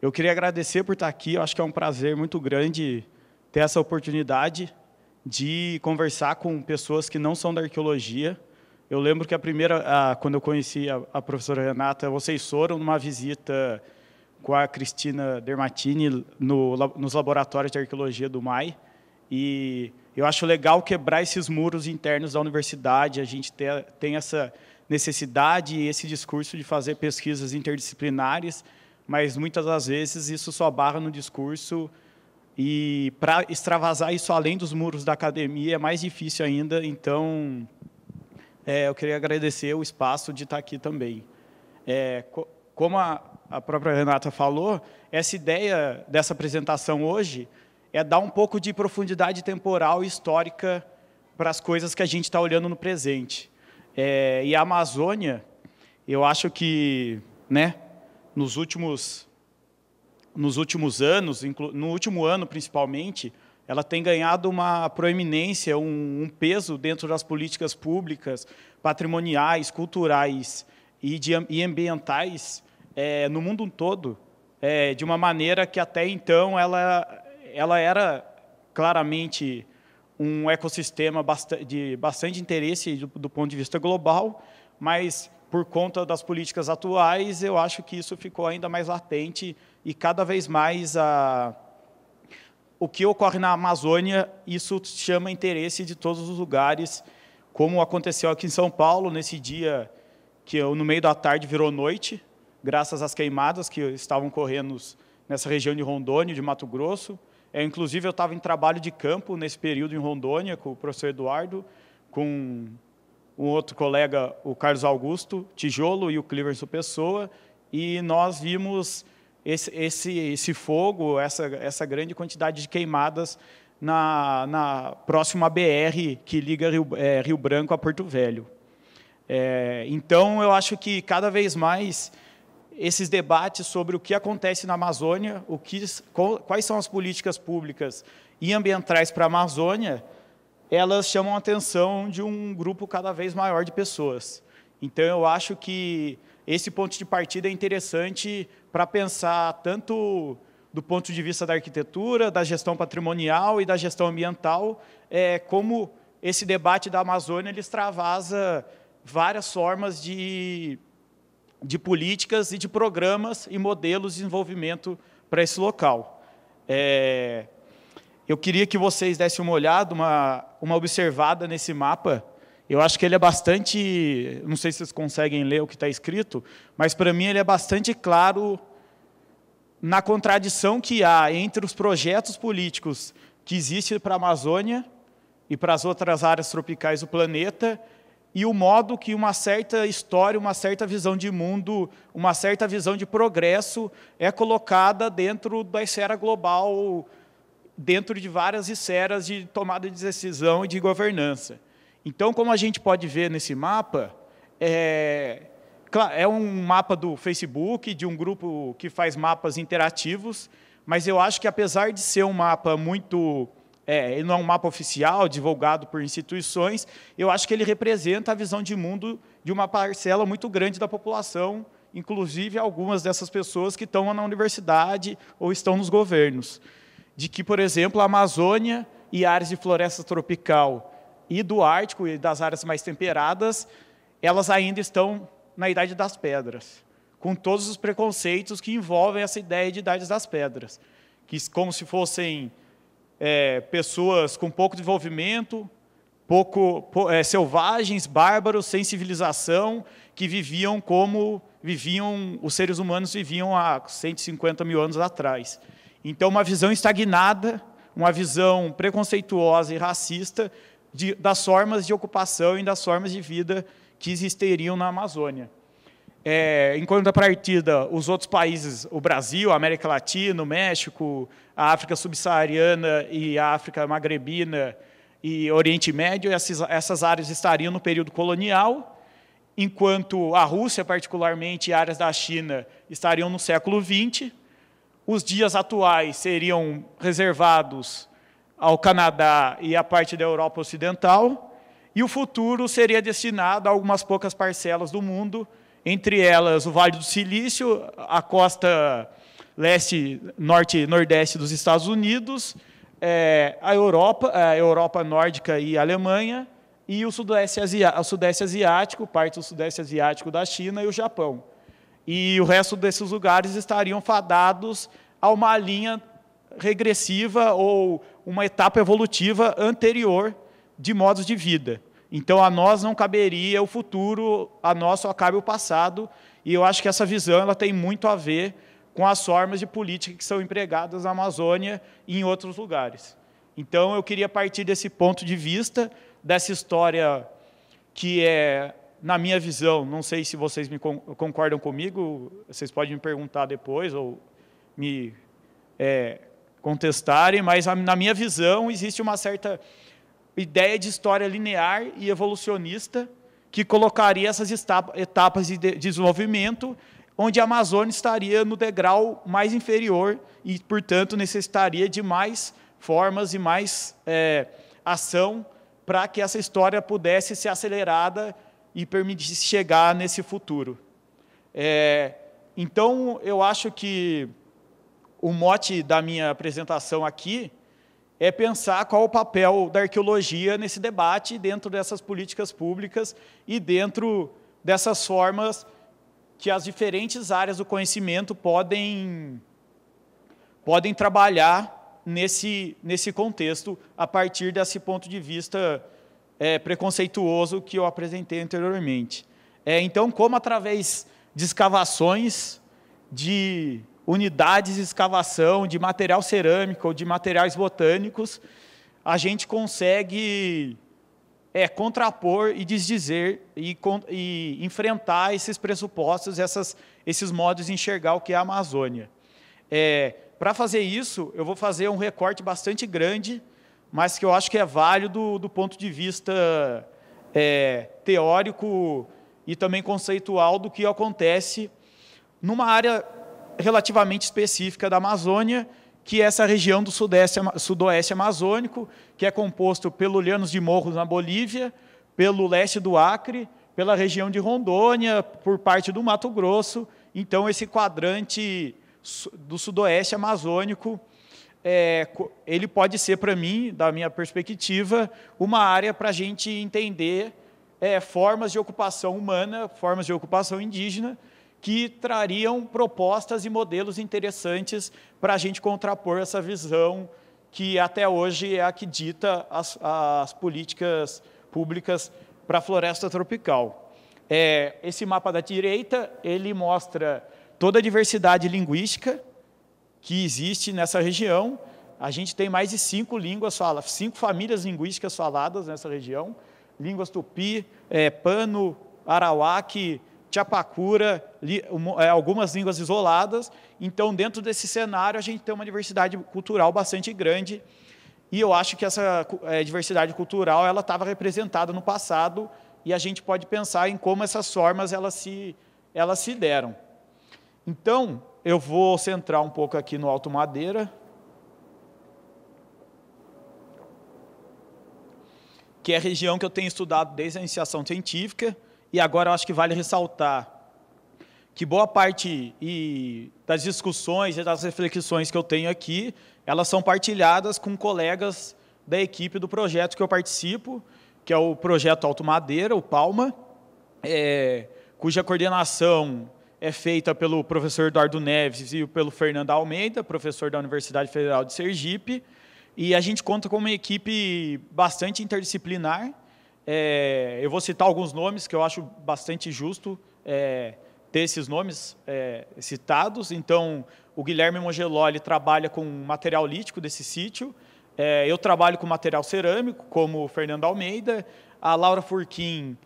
Eu queria agradecer por estar aqui, eu acho que é um prazer muito grande ter essa oportunidade de conversar com pessoas que não são da arqueologia. Eu lembro que a primeira, a, quando eu conheci a, a, professora Renata, vocês foram numa visita com a Cristina Dermatini no, nos laboratórios de arqueologia do MAI, e eu acho legal quebrar esses muros internos da universidade, a gente ter, tem essa necessidade e esse discurso de fazer pesquisas interdisciplinares, mas muitas das vezes isso só barra no discurso e para extravasar isso além dos muros da academia é mais difícil ainda. Então, é, eu queria agradecer o espaço de estar aqui também. É, co como a, a própria Renata falou, essa ideia dessa apresentação hoje é dar um pouco de profundidade temporal e histórica para as coisas que a gente está olhando no presente. É, e a Amazônia, eu acho que, né, nos últimos, nos últimos anos, no último ano principalmente, ela tem ganhado uma proeminência, um, um peso dentro das políticas públicas, patrimoniais, culturais e, de, e ambientais é, no mundo todo, é, de uma maneira que até então ela, ela era claramente um ecossistema de bastante interesse do, do ponto de vista global, mas por conta das políticas atuais, eu acho que isso ficou ainda mais latente e cada vez mais a... o que ocorre na Amazônia, isso chama interesse de todos os lugares, como aconteceu aqui em São Paulo, nesse dia que no meio da tarde virou noite, graças às queimadas que estavam correndo nessa região de Rondônia, de Mato Grosso. É, inclusive, eu estava em trabalho de campo nesse período em Rondônia, com o professor Eduardo, com um outro colega, o Carlos Augusto Tijolo e o Cliverson Pessoa, e nós vimos esse, esse, esse fogo, essa, essa grande quantidade de queimadas na, na próxima BR que liga Rio, é, Rio Branco a Porto Velho. É, então, eu acho que cada vez mais esses debates sobre o que acontece na Amazônia, o que, quais são as políticas públicas e ambientais para a Amazônia, elas chamam a atenção de um grupo cada vez maior de pessoas. Então, eu acho que esse ponto de partida é interessante para pensar tanto do ponto de vista da arquitetura, da gestão patrimonial e da gestão ambiental, é, como esse debate da Amazônia ele extravasa várias formas de, de políticas e de programas e modelos de desenvolvimento para esse local. É, eu queria que vocês dessem uma olhada, uma, uma observada nesse mapa. Eu acho que ele é bastante. Não sei se vocês conseguem ler o que está escrito, mas para mim ele é bastante claro na contradição que há entre os projetos políticos que existem para a Amazônia e para as outras áreas tropicais do planeta e o modo que uma certa história, uma certa visão de mundo, uma certa visão de progresso é colocada dentro da esfera global dentro de várias esferas de tomada de decisão e de governança. Então, como a gente pode ver nesse mapa, é, é um mapa do Facebook, de um grupo que faz mapas interativos, mas eu acho que, apesar de ser um mapa muito é, ele não é um mapa oficial divulgado por instituições, eu acho que ele representa a visão de mundo de uma parcela muito grande da população, inclusive algumas dessas pessoas que estão na universidade ou estão nos governos de que, por exemplo, a Amazônia e áreas de floresta tropical e do Ártico e das áreas mais temperadas, elas ainda estão na Idade das Pedras, com todos os preconceitos que envolvem essa ideia de Idade das Pedras, que como se fossem é, pessoas com pouco desenvolvimento, pouco é, selvagens, bárbaros, sem civilização, que viviam como viviam os seres humanos viviam há 150 mil anos atrás. Então, uma visão estagnada, uma visão preconceituosa e racista de, das formas de ocupação e das formas de vida que existiriam na Amazônia. É, a contrapartida, os outros países, o Brasil, a América Latina, o México, a África subsaariana e a África magrebina e Oriente Médio, essas, essas áreas estariam no período colonial, enquanto a Rússia, particularmente, e áreas da China estariam no século XX, os dias atuais seriam reservados ao Canadá e à parte da Europa Ocidental, e o futuro seria destinado a algumas poucas parcelas do mundo, entre elas o Vale do Silício, a costa leste, norte e nordeste dos Estados Unidos, é, a Europa, a Europa nórdica e a Alemanha, e o sudeste, Asi... o sudeste asiático, parte do sudeste asiático da China e o Japão e o resto desses lugares estariam fadados a uma linha regressiva ou uma etapa evolutiva anterior de modos de vida. Então, a nós não caberia o futuro, a nós só cabe o passado, e eu acho que essa visão ela tem muito a ver com as formas de política que são empregadas na Amazônia e em outros lugares. Então, eu queria partir desse ponto de vista, dessa história que é na minha visão, não sei se vocês me concordam comigo, vocês podem me perguntar depois ou me é, contestarem, mas na minha visão existe uma certa ideia de história linear e evolucionista que colocaria essas etapas de desenvolvimento onde a Amazônia estaria no degrau mais inferior e, portanto, necessitaria de mais formas e mais é, ação para que essa história pudesse ser acelerada e permitir chegar nesse futuro. É, então, eu acho que o mote da minha apresentação aqui é pensar qual o papel da arqueologia nesse debate dentro dessas políticas públicas e dentro dessas formas que as diferentes áreas do conhecimento podem, podem trabalhar nesse, nesse contexto a partir desse ponto de vista é, preconceituoso que eu apresentei anteriormente. É, então, como através de escavações, de unidades de escavação, de material cerâmico de materiais botânicos, a gente consegue é, contrapor e desdizer e, e, enfrentar esses pressupostos, essas, esses modos de enxergar o que é a Amazônia. É, Para fazer isso, eu vou fazer um recorte bastante grande mas que eu acho que é válido do ponto de vista é, teórico e também conceitual do que acontece numa área relativamente específica da Amazônia, que é essa região do sudeste, sudoeste amazônico, que é composto pelo Llanos de Morros, na Bolívia, pelo leste do Acre, pela região de Rondônia, por parte do Mato Grosso. Então, esse quadrante do sudoeste amazônico, é, ele pode ser para mim, da minha perspectiva, uma área para a gente entender é, formas de ocupação humana, formas de ocupação indígena, que trariam propostas e modelos interessantes para a gente contrapor essa visão que até hoje é a que dita as, as políticas públicas para a floresta tropical. É, esse mapa da direita ele mostra toda a diversidade linguística que existe nessa região. A gente tem mais de cinco línguas faladas, cinco famílias linguísticas faladas nessa região: línguas tupi, é, pano, arawak, Chapacura, eh, algumas línguas isoladas. Então, dentro desse cenário, a gente tem uma diversidade cultural bastante grande. E eu acho que essa é, diversidade cultural ela estava representada no passado e a gente pode pensar em como essas formas elas se, elas se deram. Então, eu vou centrar um pouco aqui no Alto Madeira, que é a região que eu tenho estudado desde a iniciação científica, e agora eu acho que vale ressaltar que boa parte e das discussões e das reflexões que eu tenho aqui, elas são partilhadas com colegas da equipe do projeto que eu participo, que é o projeto Alto Madeira, o Palma, é, cuja coordenação é feita pelo professor Eduardo Neves e pelo Fernando Almeida, professor da Universidade Federal de Sergipe. E a gente conta com uma equipe bastante interdisciplinar. É, eu vou citar alguns nomes que eu acho bastante justo é, ter esses nomes é, citados. Então, o Guilherme Mogeló ele trabalha com material lítico desse sítio. É, eu trabalho com material cerâmico, como o Fernando Almeida. A Laura Furquim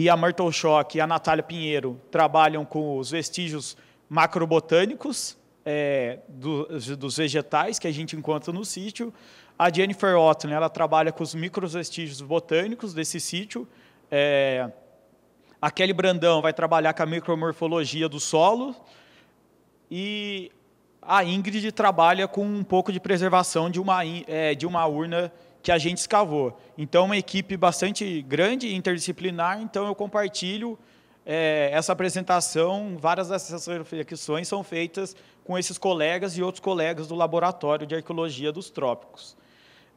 e a Myrtle Schock e a Natália Pinheiro trabalham com os vestígios macrobotânicos é, do, dos vegetais que a gente encontra no sítio. A Jennifer Otten, ela trabalha com os microvestígios botânicos desse sítio. É, a Kelly Brandão vai trabalhar com a micromorfologia do solo. E a Ingrid trabalha com um pouco de preservação de uma, é, de uma urna que a gente escavou. Então, é uma equipe bastante grande, interdisciplinar, então eu compartilho é, essa apresentação, várias dessas reflexões são feitas com esses colegas e outros colegas do Laboratório de Arqueologia dos Trópicos.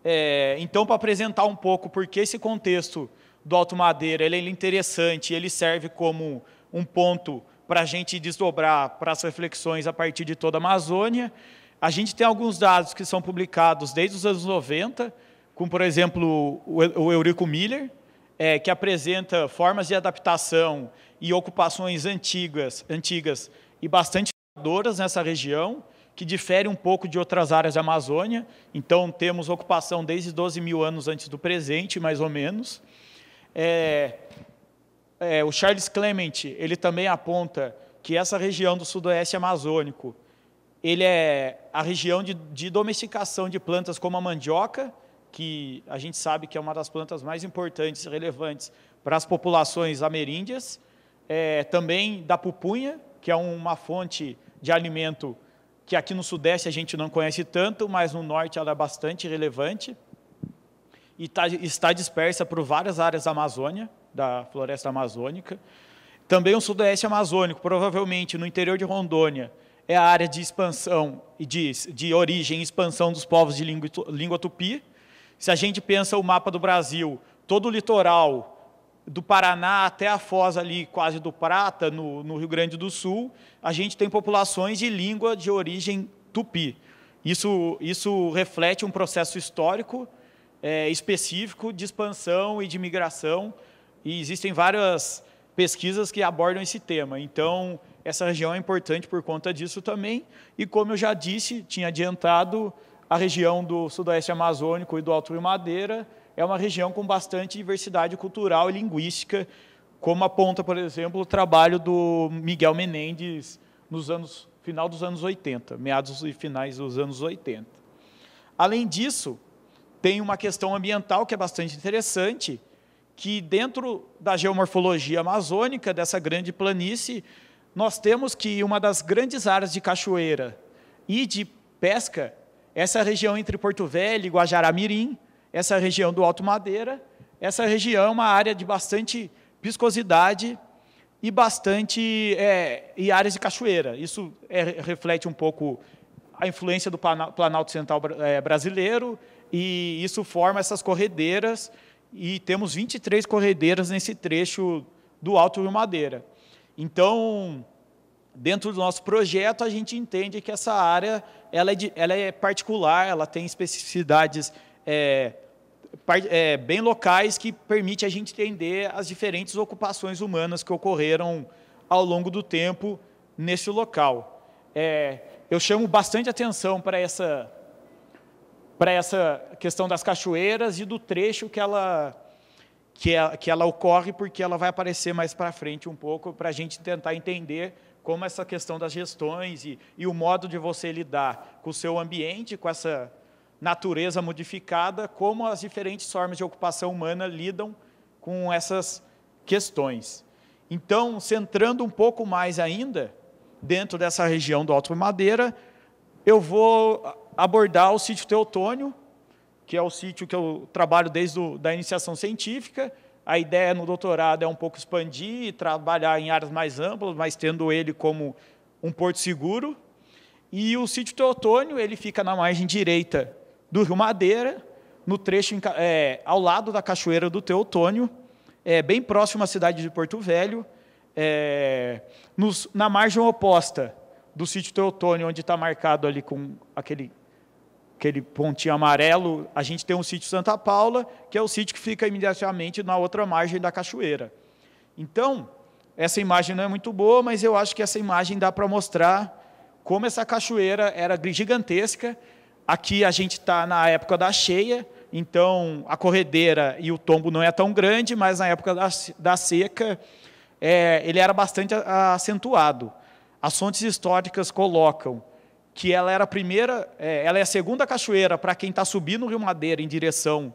É, então, para apresentar um pouco porque esse contexto do Alto Madeira ele é interessante, ele serve como um ponto para a gente desdobrar para as reflexões a partir de toda a Amazônia, a gente tem alguns dados que são publicados desde os anos 90, como por exemplo o Eurico Miller, é, que apresenta formas de adaptação e ocupações antigas, antigas e bastante duradouras nessa região, que difere um pouco de outras áreas da Amazônia. Então temos ocupação desde 12 mil anos antes do presente, mais ou menos. É, é, o Charles Clement ele também aponta que essa região do sudoeste amazônico ele é a região de, de domesticação de plantas como a mandioca, que a gente sabe que é uma das plantas mais importantes e relevantes para as populações ameríndias, é, também da pupunha, que é uma fonte de alimento que aqui no Sudeste a gente não conhece tanto, mas no Norte ela é bastante relevante e tá, está dispersa por várias áreas da Amazônia, da floresta amazônica. Também o Sudeste Amazônico, provavelmente no interior de Rondônia, é a área de expansão e de, de origem e expansão dos povos de língua, língua tupi, se a gente pensa o mapa do Brasil, todo o litoral, do Paraná até a foz ali, quase do Prata, no, no Rio Grande do Sul, a gente tem populações de língua de origem tupi. Isso, isso reflete um processo histórico é, específico de expansão e de migração, e existem várias pesquisas que abordam esse tema. Então, essa região é importante por conta disso também, e como eu já disse, tinha adiantado, a região do Sudoeste Amazônico e do Alto Rio Madeira é uma região com bastante diversidade cultural e linguística, como aponta, por exemplo, o trabalho do Miguel Menendez nos anos final dos anos 80, meados e finais dos anos 80. Além disso, tem uma questão ambiental que é bastante interessante, que dentro da geomorfologia amazônica, dessa grande planície, nós temos que uma das grandes áreas de cachoeira e de pesca essa região entre Porto Velho e Guajaramirim, essa região do Alto Madeira, essa região é uma área de bastante viscosidade e bastante é, e áreas de cachoeira. Isso é, reflete um pouco a influência do Planalto Central é, brasileiro e isso forma essas corredeiras e temos 23 corredeiras nesse trecho do Alto Rio Madeira. Então, dentro do nosso projeto, a gente entende que essa área ela é, de, ela é particular, ela tem especificidades é, é, bem locais que permite a gente entender as diferentes ocupações humanas que ocorreram ao longo do tempo nesse local. É, eu chamo bastante atenção para essa para essa questão das cachoeiras e do trecho que ela que, é que ela ocorre, porque ela vai aparecer mais para frente um pouco para a gente tentar entender como essa questão das gestões e, e o modo de você lidar com o seu ambiente, com essa natureza modificada, como as diferentes formas de ocupação humana lidam com essas questões. Então, centrando um pouco mais ainda, dentro dessa região do Alto Madeira, eu vou abordar o sítio Teotônio, que é o sítio que eu trabalho desde a iniciação científica, a ideia no doutorado é um pouco expandir e trabalhar em áreas mais amplas, mas tendo ele como um porto seguro. E o sítio Teotônio ele fica na margem direita do Rio Madeira, no trecho é, ao lado da Cachoeira do Teotônio, é, bem próximo à cidade de Porto Velho, é, nos, na margem oposta do sítio Teotônio, onde está marcado ali com aquele aquele pontinho amarelo, a gente tem um sítio Santa Paula, que é o sítio que fica imediatamente na outra margem da cachoeira. Então, essa imagem não é muito boa, mas eu acho que essa imagem dá para mostrar como essa cachoeira era gigantesca. Aqui a gente está na época da cheia, então a corredeira e o tombo não é tão grande, mas na época da, da seca é, ele era bastante acentuado. As fontes históricas colocam que ela era a primeira, é, ela é a segunda cachoeira para quem está subindo o Rio Madeira em direção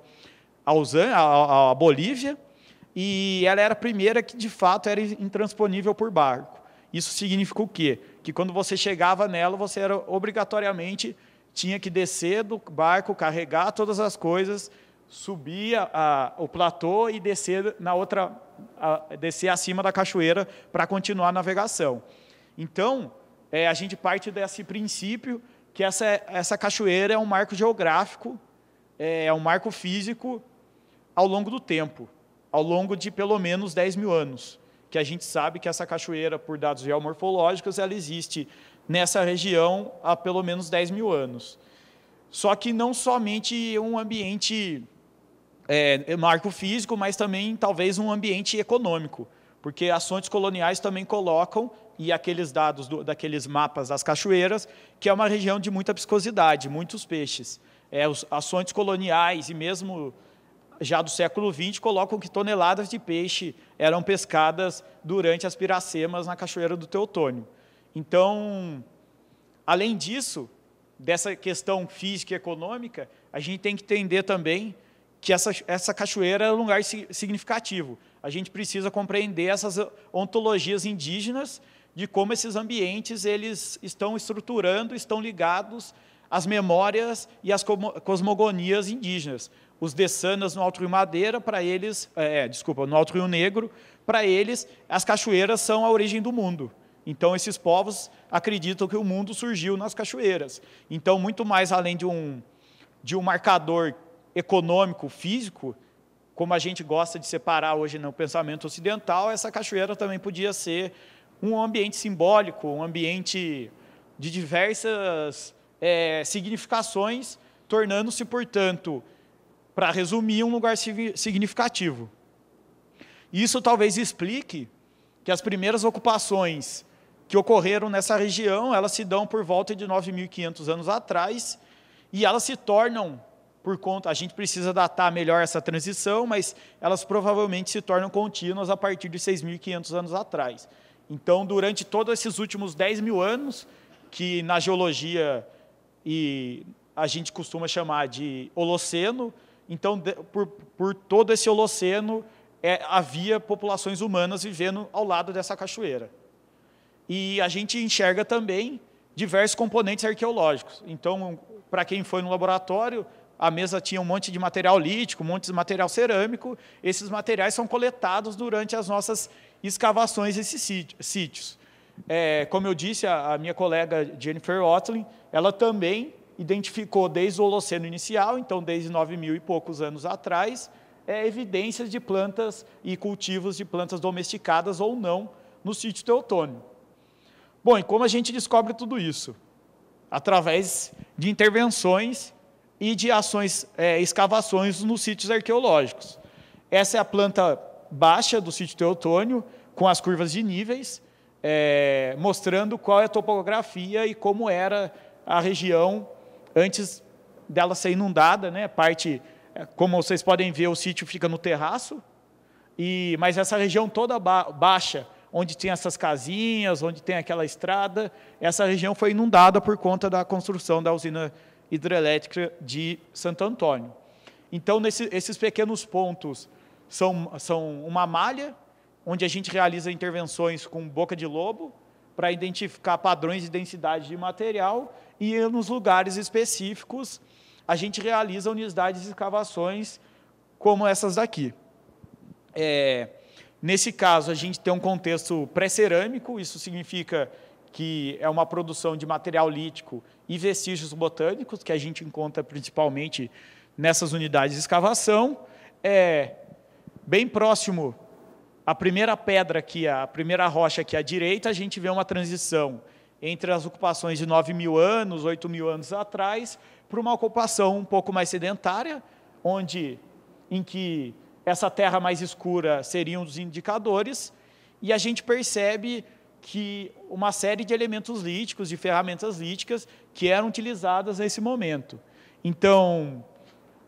aos, à, Bolívia, e ela era a primeira que de fato era intransponível por barco. Isso significa o quê? Que quando você chegava nela, você era obrigatoriamente tinha que descer do barco, carregar todas as coisas, subir a, a, o platô e descer na outra, a, descer acima da cachoeira para continuar a navegação. Então, é, a gente parte desse princípio que essa, essa cachoeira é um marco geográfico, é, é um marco físico ao longo do tempo, ao longo de pelo menos 10 mil anos, que a gente sabe que essa cachoeira, por dados geomorfológicos, ela existe nessa região há pelo menos 10 mil anos. Só que não somente um ambiente é, é, marco físico, mas também talvez um ambiente econômico, porque ações coloniais também colocam e aqueles dados do, daqueles mapas das cachoeiras, que é uma região de muita viscosidade, muitos peixes. É, os, ações coloniais e mesmo já do século XX colocam que toneladas de peixe eram pescadas durante as piracemas na Cachoeira do Teotônio. Então, além disso, dessa questão física e econômica, a gente tem que entender também que essa, essa cachoeira é um lugar significativo. A gente precisa compreender essas ontologias indígenas de como esses ambientes eles estão estruturando, estão ligados às memórias e às cosmogonias indígenas. Os Dessanas no Alto Rio Madeira, para eles, é, é, desculpa, no Alto Rio Negro, para eles, as cachoeiras são a origem do mundo. Então, esses povos acreditam que o mundo surgiu nas cachoeiras. Então, muito mais além de um, de um marcador econômico, físico, como a gente gosta de separar hoje no pensamento ocidental, essa cachoeira também podia ser um ambiente simbólico, um ambiente de diversas é, significações, tornando-se, portanto, para resumir, um lugar significativo. Isso talvez explique que as primeiras ocupações que ocorreram nessa região, elas se dão por volta de 9.500 anos atrás, e elas se tornam, por conta, a gente precisa datar melhor essa transição, mas elas provavelmente se tornam contínuas a partir de 6.500 anos atrás. Então, durante todos esses últimos 10 mil anos, que na geologia e a gente costuma chamar de Holoceno, então, por, por todo esse Holoceno, é, havia populações humanas vivendo ao lado dessa cachoeira. E a gente enxerga também diversos componentes arqueológicos. Então, para quem foi no laboratório, a mesa tinha um monte de material lítico, um monte de material cerâmico. Esses materiais são coletados durante as nossas escavações esses sítios. É, como eu disse, a, a minha colega Jennifer Otlin, ela também identificou desde o Holoceno inicial, então desde 9 mil e poucos anos atrás, é, evidências de plantas e cultivos de plantas domesticadas ou não no sítio teutônio. Bom, e como a gente descobre tudo isso? Através de intervenções e de ações, é, escavações nos sítios arqueológicos. Essa é a planta baixa do sítio Teotônio, com as curvas de níveis, é, mostrando qual é a topografia e como era a região antes dela ser inundada, né? Parte, é, como vocês podem ver, o sítio fica no terraço, e mas essa região toda ba baixa, onde tem essas casinhas, onde tem aquela estrada, essa região foi inundada por conta da construção da usina hidrelétrica de Santo Antônio. Então, nesse, esses pequenos pontos são, são uma malha onde a gente realiza intervenções com boca de lobo para identificar padrões de densidade de material e nos lugares específicos a gente realiza unidades de escavações como essas daqui. É, nesse caso, a gente tem um contexto pré-cerâmico, isso significa que é uma produção de material lítico e vestígios botânicos, que a gente encontra principalmente nessas unidades de escavação. É, bem próximo à primeira pedra aqui, à primeira rocha aqui à direita, a gente vê uma transição entre as ocupações de 9 mil anos, 8 mil anos atrás, para uma ocupação um pouco mais sedentária, onde em que essa terra mais escura seria um dos indicadores, e a gente percebe que uma série de elementos líticos, de ferramentas líticas, que eram utilizadas nesse momento. Então,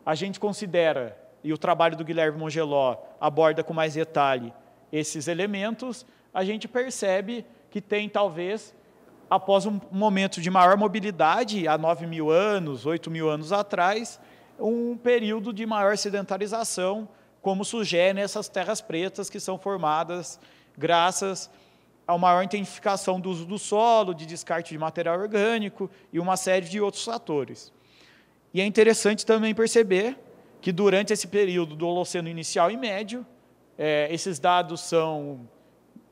a gente considera e o trabalho do Guilherme Mongeló aborda com mais detalhe esses elementos, a gente percebe que tem talvez, após um momento de maior mobilidade, há 9 mil anos, 8 mil anos atrás, um período de maior sedentarização, como sugere essas terras pretas que são formadas graças a uma maior intensificação do uso do solo, de descarte de material orgânico e uma série de outros fatores. E é interessante também perceber que durante esse período do Holoceno inicial e médio, é, esses dados são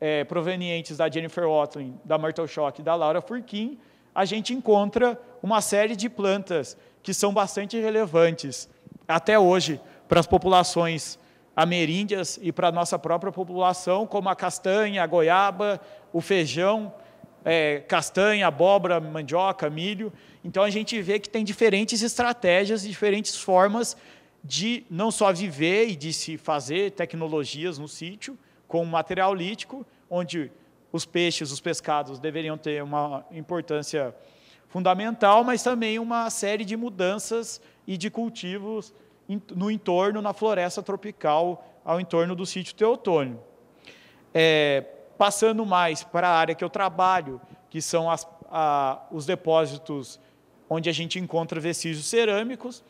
é, provenientes da Jennifer Watling, da Myrtle Shock e da Laura Furquim, a gente encontra uma série de plantas que são bastante relevantes até hoje para as populações ameríndias e para a nossa própria população, como a castanha, a goiaba, o feijão, é, castanha, abóbora, mandioca, milho. Então a gente vê que tem diferentes estratégias e diferentes formas de não só viver e de se fazer tecnologias no sítio com material lítico, onde os peixes, os pescados deveriam ter uma importância fundamental, mas também uma série de mudanças e de cultivos no entorno, na floresta tropical, ao entorno do sítio Teotônio. É, passando mais para a área que eu trabalho, que são as, a, os depósitos onde a gente encontra vestígios cerâmicos,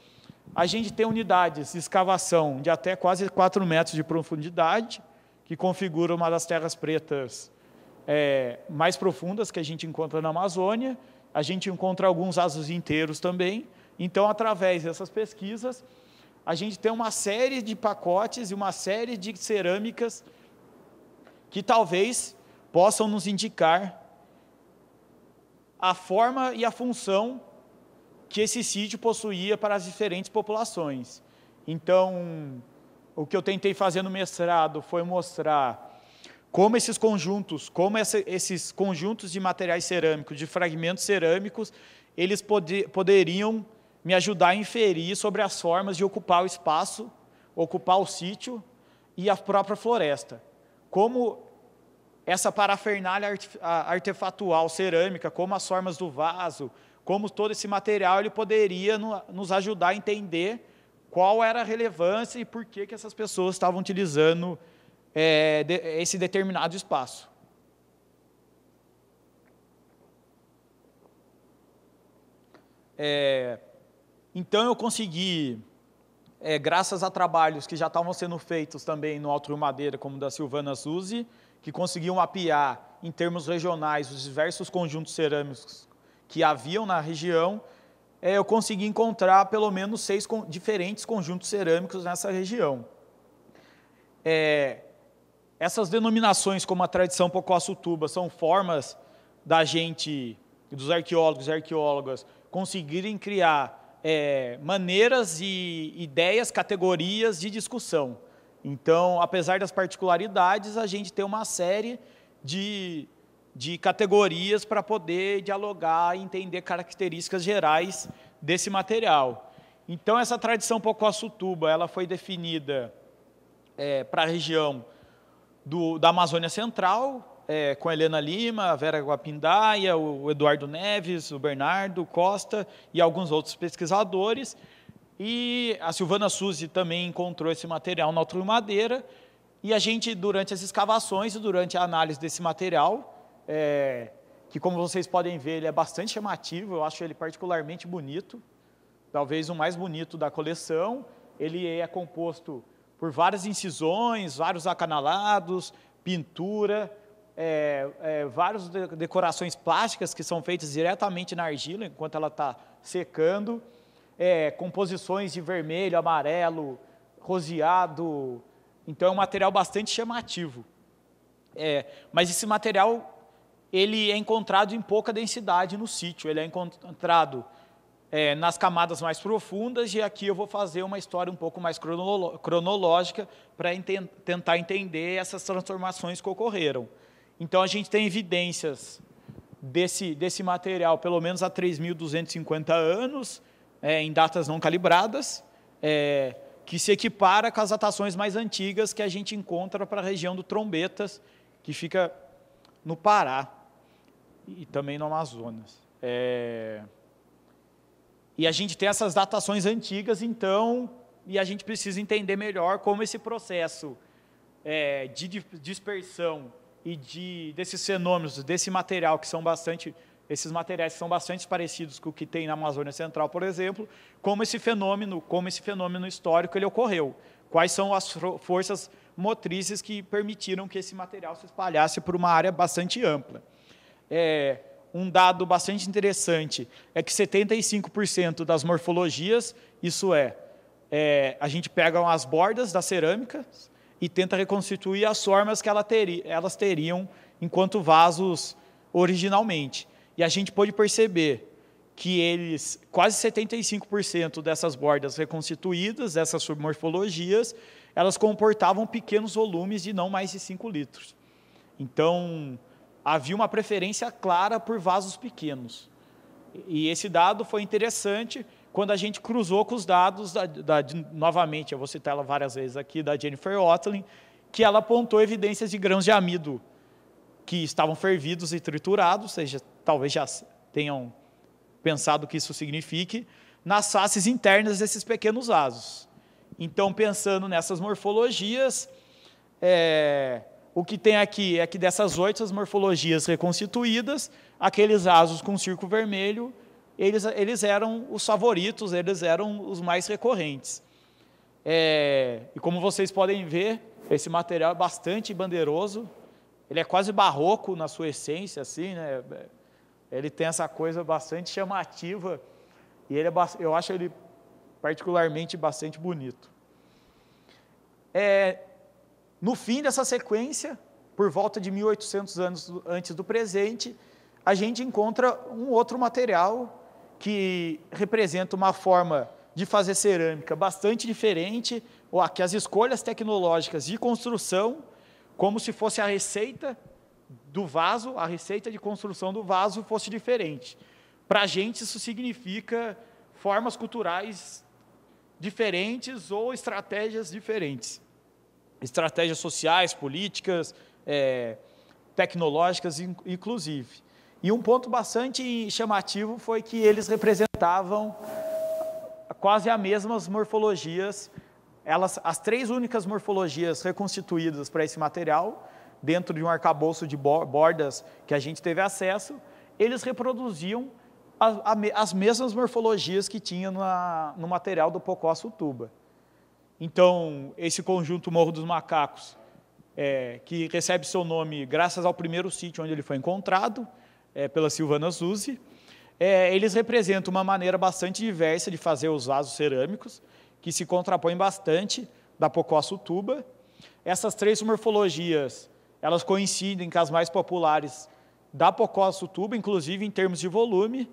a gente tem unidades de escavação de até quase 4 metros de profundidade, que configura uma das terras pretas é, mais profundas que a gente encontra na Amazônia. A gente encontra alguns asos inteiros também. Então, através dessas pesquisas, a gente tem uma série de pacotes e uma série de cerâmicas que talvez possam nos indicar a forma e a função que esse sítio possuía para as diferentes populações. Então, o que eu tentei fazer no mestrado foi mostrar como esses conjuntos, como essa, esses conjuntos de materiais cerâmicos, de fragmentos cerâmicos, eles poderiam me ajudar a inferir sobre as formas de ocupar o espaço, ocupar o sítio e a própria floresta. Como essa parafernália artefatual cerâmica, como as formas do vaso, como todo esse material ele poderia no, nos ajudar a entender qual era a relevância e por que, que essas pessoas estavam utilizando é, de, esse determinado espaço. É, então eu consegui, é, graças a trabalhos que já estavam sendo feitos também no Alto Rio Madeira, como da Silvana Suzy, que conseguiam mapear em termos regionais os diversos conjuntos cerâmicos que haviam na região, é, eu consegui encontrar pelo menos seis diferentes conjuntos cerâmicos nessa região. É, essas denominações, como a tradição Pocossutuba, são formas da gente, dos arqueólogos e arqueólogas, conseguirem criar é, maneiras e ideias, categorias de discussão. Então, apesar das particularidades, a gente tem uma série de de categorias para poder dialogar e entender características gerais desse material. Então, essa tradição Pocoassutuba, ela foi definida é, para a região do, da Amazônia Central, é, com Helena Lima, Vera Guapindaia, o Eduardo Neves, o Bernardo Costa e alguns outros pesquisadores. E a Silvana Suzy também encontrou esse material na Madeira. E a gente, durante as escavações e durante a análise desse material, é, que, como vocês podem ver, ele é bastante chamativo, eu acho ele particularmente bonito, talvez o mais bonito da coleção. Ele é composto por várias incisões, vários acanalados, pintura, é, é, várias decorações plásticas que são feitas diretamente na argila enquanto ela está secando, é, composições de vermelho, amarelo, roseado. Então é um material bastante chamativo. É, mas esse material ele é encontrado em pouca densidade no sítio, ele é encontrado é, nas camadas mais profundas, e aqui eu vou fazer uma história um pouco mais cronolo cronológica para enten tentar entender essas transformações que ocorreram. Então a gente tem evidências desse, desse material pelo menos há 3.250 anos, é, em datas não calibradas, é, que se equipara com as datações mais antigas que a gente encontra para a região do Trombetas, que fica no Pará e também no Amazonas. É... E a gente tem essas datações antigas, então, e a gente precisa entender melhor como esse processo é, de dispersão e de, desses fenômenos, desse material que são bastante, esses materiais que são bastante parecidos com o que tem na Amazônia Central, por exemplo, como esse fenômeno, como esse fenômeno histórico ele ocorreu, quais são as forças motrizes que permitiram que esse material se espalhasse por uma área bastante ampla é, um dado bastante interessante é que 75% das morfologias, isso é, é, a gente pega as bordas da cerâmica e tenta reconstituir as formas que ela teri, elas teriam enquanto vasos originalmente. E a gente pôde perceber que eles, quase 75% dessas bordas reconstituídas, dessas submorfologias, elas comportavam pequenos volumes de não mais de 5 litros. Então, havia uma preferência clara por vasos pequenos. E esse dado foi interessante quando a gente cruzou com os dados, da, da, de, novamente, eu vou citar ela várias vezes aqui, da Jennifer Otlin, que ela apontou evidências de grãos de amido que estavam fervidos e triturados, seja, talvez já tenham pensado o que isso signifique, nas faces internas desses pequenos vasos. Então, pensando nessas morfologias, é, o que tem aqui é que dessas oito as morfologias reconstituídas, aqueles asos com círculo vermelho, eles, eles eram os favoritos, eles eram os mais recorrentes. É, e como vocês podem ver, esse material é bastante bandeiroso, ele é quase barroco na sua essência, assim, né? Ele tem essa coisa bastante chamativa e ele é, eu acho ele particularmente bastante bonito. É, no fim dessa sequência, por volta de 1800 anos antes do presente, a gente encontra um outro material que representa uma forma de fazer cerâmica bastante diferente, ou que as escolhas tecnológicas de construção, como se fosse a receita do vaso, a receita de construção do vaso fosse diferente. Para a gente, isso significa formas culturais diferentes ou estratégias diferentes estratégias sociais, políticas, é, tecnológicas, inclusive. E um ponto bastante chamativo foi que eles representavam quase as mesmas morfologias, elas, as três únicas morfologias reconstituídas para esse material, dentro de um arcabouço de bordas que a gente teve acesso, eles reproduziam as, as mesmas morfologias que tinha na, no material do Pocó Sutuba. Então, esse conjunto Morro dos Macacos, é, que recebe seu nome graças ao primeiro sítio onde ele foi encontrado, é, pela Silvana Suzy, é, eles representam uma maneira bastante diversa de fazer os vasos cerâmicos, que se contrapõem bastante da Pocossutuba. Essas três morfologias, elas coincidem com as mais populares da Pocossutuba, inclusive em termos de volume,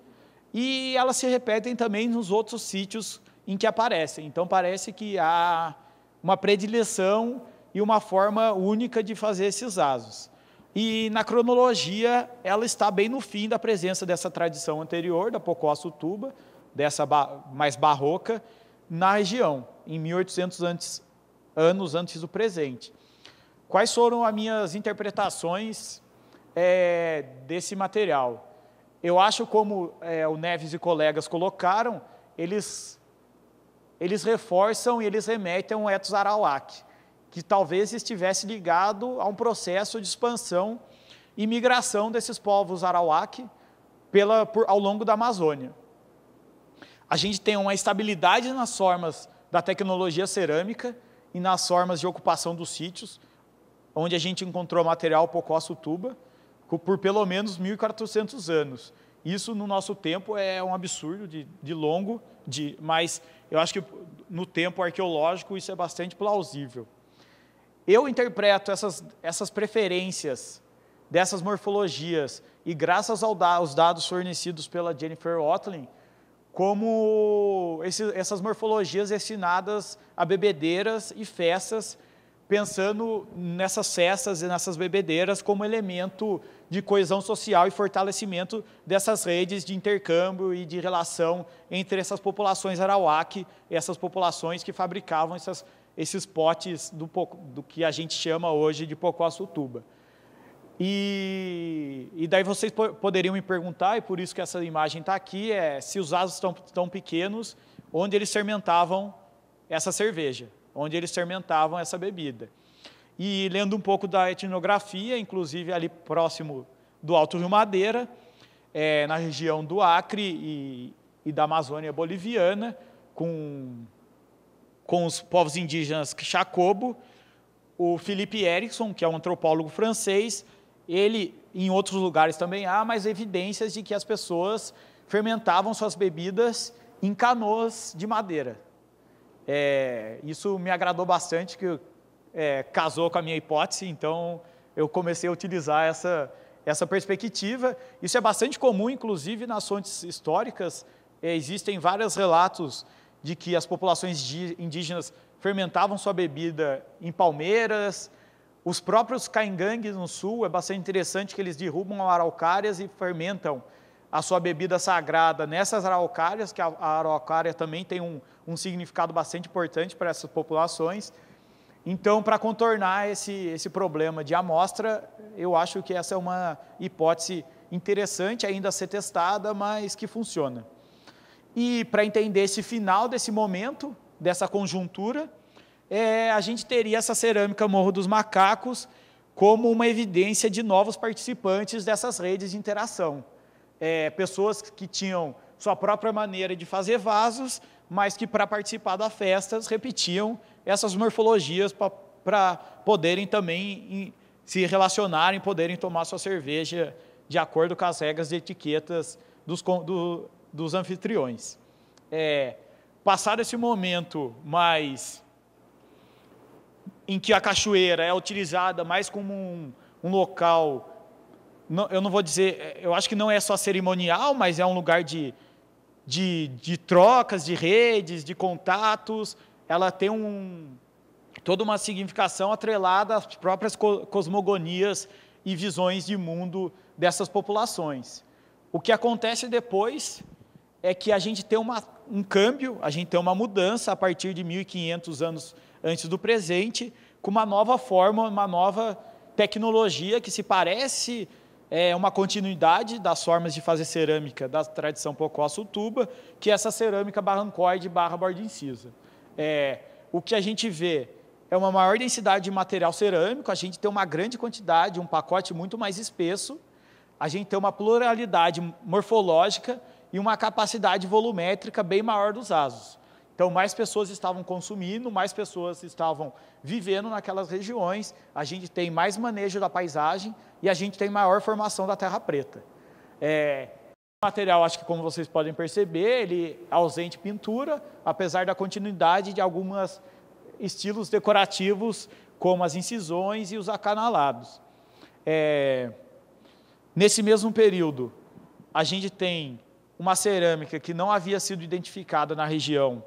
e elas se repetem também nos outros sítios em que aparecem. Então parece que há uma predileção e uma forma única de fazer esses asos. E na cronologia, ela está bem no fim da presença dessa tradição anterior, da Pocó-Sutuba, dessa ba mais barroca, na região, em 1800 antes, anos antes do presente. Quais foram as minhas interpretações é, desse material? Eu acho, como é, o Neves e colegas colocaram, eles eles reforçam e eles remetem ao Etos Arawak, que talvez estivesse ligado a um processo de expansão e migração desses povos Arawak pela, por, ao longo da Amazônia. A gente tem uma estabilidade nas formas da tecnologia cerâmica e nas formas de ocupação dos sítios, onde a gente encontrou material Pocó-Sutuba por pelo menos 1.400 anos. Isso, no nosso tempo, é um absurdo de, de longo de, mas eu acho que no tempo arqueológico isso é bastante plausível. Eu interpreto essas, essas preferências dessas morfologias e graças aos dados fornecidos pela Jennifer Otlin, como esse, essas morfologias destinadas a bebedeiras e festas, pensando nessas festas e nessas bebedeiras como elemento de coesão social e fortalecimento dessas redes de intercâmbio e de relação entre essas populações Arawak, essas populações que fabricavam essas, esses potes do, do, que a gente chama hoje de Pocoassutuba. E, e daí vocês poderiam me perguntar, e por isso que essa imagem está aqui, é se os asos estão tão pequenos, onde eles fermentavam essa cerveja, onde eles fermentavam essa bebida e lendo um pouco da etnografia, inclusive ali próximo do Alto Rio Madeira, é, na região do Acre e, e, da Amazônia boliviana, com, com os povos indígenas Chacobo, o Felipe Erickson, que é um antropólogo francês, ele, em outros lugares também há, mas evidências de que as pessoas fermentavam suas bebidas em canoas de madeira. É, isso me agradou bastante, que é, casou com a minha hipótese, então eu comecei a utilizar essa, essa perspectiva. Isso é bastante comum, inclusive, nas fontes históricas. É, existem vários relatos de que as populações indígenas fermentavam sua bebida em palmeiras. Os próprios caingangues no sul, é bastante interessante que eles derrubam araucárias e fermentam a sua bebida sagrada nessas araucárias, que a araucária também tem um, um significado bastante importante para essas populações. Então, para contornar esse, esse problema de amostra, eu acho que essa é uma hipótese interessante ainda a ser testada, mas que funciona. E para entender esse final desse momento, dessa conjuntura, é, a gente teria essa cerâmica Morro dos Macacos como uma evidência de novos participantes dessas redes de interação. É, pessoas que tinham sua própria maneira de fazer vasos mas que para participar das festas repetiam essas morfologias para poderem também se relacionarem, poderem tomar sua cerveja de acordo com as regras de etiquetas dos, do, dos anfitriões. É, passado esse momento mais em que a cachoeira é utilizada mais como um, um local, não, eu não vou dizer, eu acho que não é só cerimonial, mas é um lugar de de, de trocas, de redes, de contatos, ela tem um, toda uma significação atrelada às próprias cosmogonias e visões de mundo dessas populações. O que acontece depois é que a gente tem uma, um câmbio, a gente tem uma mudança a partir de 1500 anos antes do presente, com uma nova forma, uma nova tecnologia que se parece é uma continuidade das formas de fazer cerâmica da tradição Pocoá-Sutuba, que é essa cerâmica barrancoide barra borda incisa. É, o que a gente vê é uma maior densidade de material cerâmico, a gente tem uma grande quantidade, um pacote muito mais espesso, a gente tem uma pluralidade morfológica e uma capacidade volumétrica bem maior dos asos. Então, mais pessoas estavam consumindo, mais pessoas estavam vivendo naquelas regiões, a gente tem mais manejo da paisagem e a gente tem maior formação da terra preta. É, o material, acho que como vocês podem perceber, ele é ausente pintura, apesar da continuidade de alguns estilos decorativos, como as incisões e os acanalados. É, nesse mesmo período, a gente tem uma cerâmica que não havia sido identificada na região,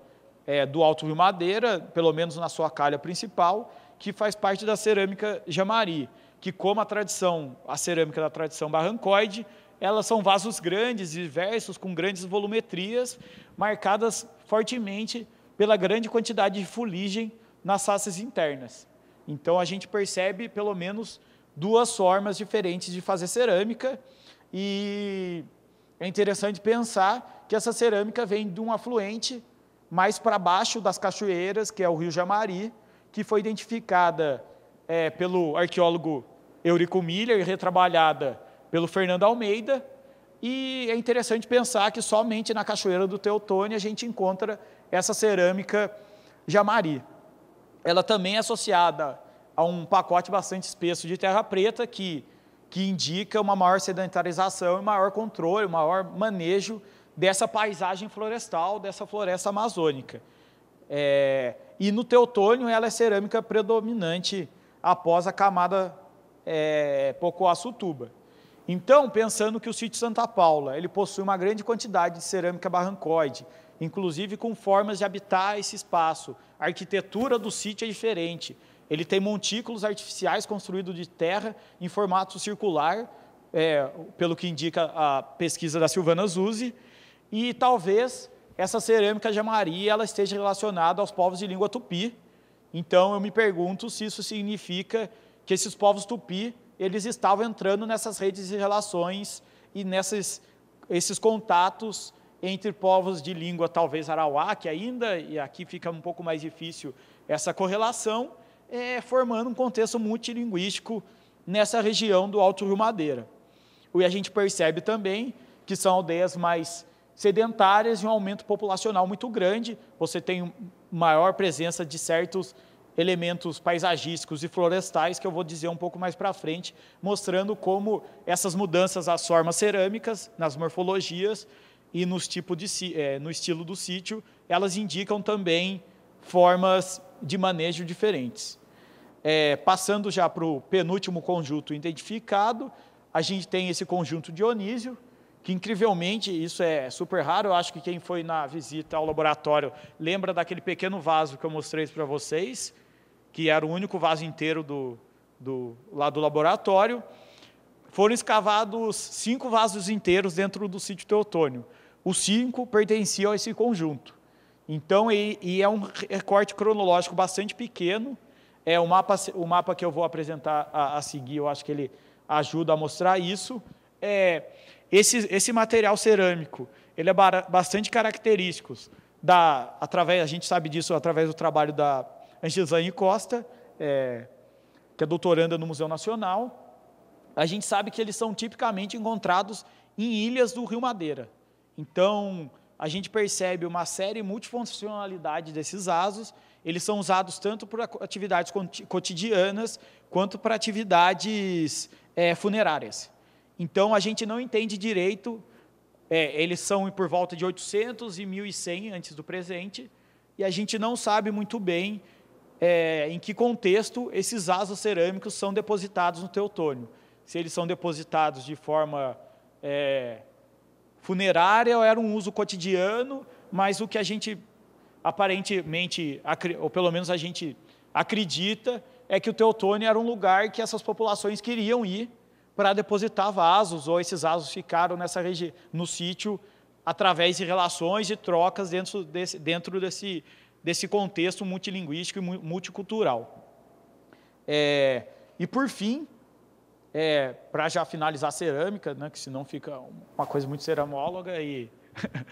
é, do Alto Rio Madeira, pelo menos na sua calha principal, que faz parte da cerâmica Jamari, que como a tradição, a cerâmica da tradição barrancoide, elas são vasos grandes, diversos, com grandes volumetrias, marcadas fortemente pela grande quantidade de fuligem nas faces internas. Então a gente percebe pelo menos duas formas diferentes de fazer cerâmica e é interessante pensar que essa cerâmica vem de um afluente mais para baixo das cachoeiras, que é o rio Jamari, que foi identificada é, pelo arqueólogo Eurico Miller e retrabalhada pelo Fernando Almeida. E é interessante pensar que somente na Cachoeira do Teutônio a gente encontra essa cerâmica Jamari. Ela também é associada a um pacote bastante espesso de terra preta que, que indica uma maior sedentarização e maior controle, maior manejo dessa paisagem florestal, dessa floresta amazônica. É, e no Teutônio ela é cerâmica predominante após a camada é, Pocoaçutuba. Então, pensando que o sítio Santa Paula, ele possui uma grande quantidade de cerâmica barrancoide, inclusive com formas de habitar esse espaço. A arquitetura do sítio é diferente. Ele tem montículos artificiais construídos de terra em formato circular, é, pelo que indica a pesquisa da Silvana Zuzzi, e talvez essa cerâmica de ela esteja relacionada aos povos de língua tupi. Então eu me pergunto se isso significa que esses povos tupi eles estavam entrando nessas redes de relações e nesses esses contatos entre povos de língua talvez que ainda, e aqui fica um pouco mais difícil essa correlação, é, formando um contexto multilinguístico nessa região do Alto Rio Madeira. E a gente percebe também que são aldeias mais sedentárias e um aumento populacional muito grande. Você tem maior presença de certos elementos paisagísticos e florestais, que eu vou dizer um pouco mais para frente, mostrando como essas mudanças às formas cerâmicas, nas morfologias e nos tipo de, é, no estilo do sítio, elas indicam também formas de manejo diferentes. É, passando já para o penúltimo conjunto identificado, a gente tem esse conjunto Dionísio, que incrivelmente, isso é super raro, eu acho que quem foi na visita ao laboratório lembra daquele pequeno vaso que eu mostrei para vocês, que era o único vaso inteiro do, do, lá do laboratório. Foram escavados cinco vasos inteiros dentro do sítio Teotônio. Os cinco pertenciam a esse conjunto. Então, e, e é um recorte cronológico bastante pequeno. É o mapa, o mapa que eu vou apresentar a, a seguir, eu acho que ele ajuda a mostrar isso. É, esse, esse material cerâmico, ele é bastante característico da, através, a gente sabe disso através do trabalho da Angizane Costa, é, que é doutoranda no Museu Nacional. A gente sabe que eles são tipicamente encontrados em ilhas do Rio Madeira. Então, a gente percebe uma série multifuncionalidade desses asos. Eles são usados tanto para atividades cotidianas quanto para atividades é, funerárias. Então a gente não entende direito. É, eles são por volta de 800 e 1100 antes do presente, e a gente não sabe muito bem é, em que contexto esses vasos cerâmicos são depositados no Teotônio. Se eles são depositados de forma é, funerária ou era um uso cotidiano, mas o que a gente aparentemente, ou pelo menos a gente acredita, é que o Teotônio era um lugar que essas populações queriam ir para depositar vasos, ou esses vasos ficaram nessa região, no sítio, através de relações e trocas dentro desse, dentro desse, desse contexto multilinguístico e multicultural. É, e por fim, é, para já finalizar a cerâmica, né, que senão fica uma coisa muito ceramóloga e,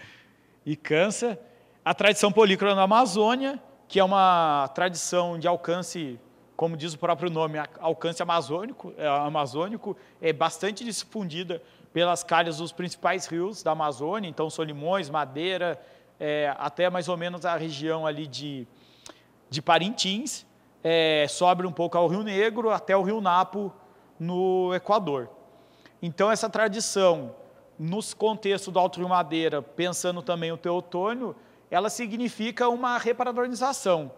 e cansa, a tradição polícrona na Amazônia, que é uma tradição de alcance como diz o próprio nome, alcance amazônico, é, amazônico, é bastante difundida pelas calhas dos principais rios da Amazônia, então Solimões, Madeira, é, até mais ou menos a região ali de, de Parintins, é, sobe um pouco ao Rio Negro, até o Rio Napo, no Equador. Então, essa tradição, nos contextos do Alto Rio Madeira, pensando também o teotônio, ela significa uma reparatorização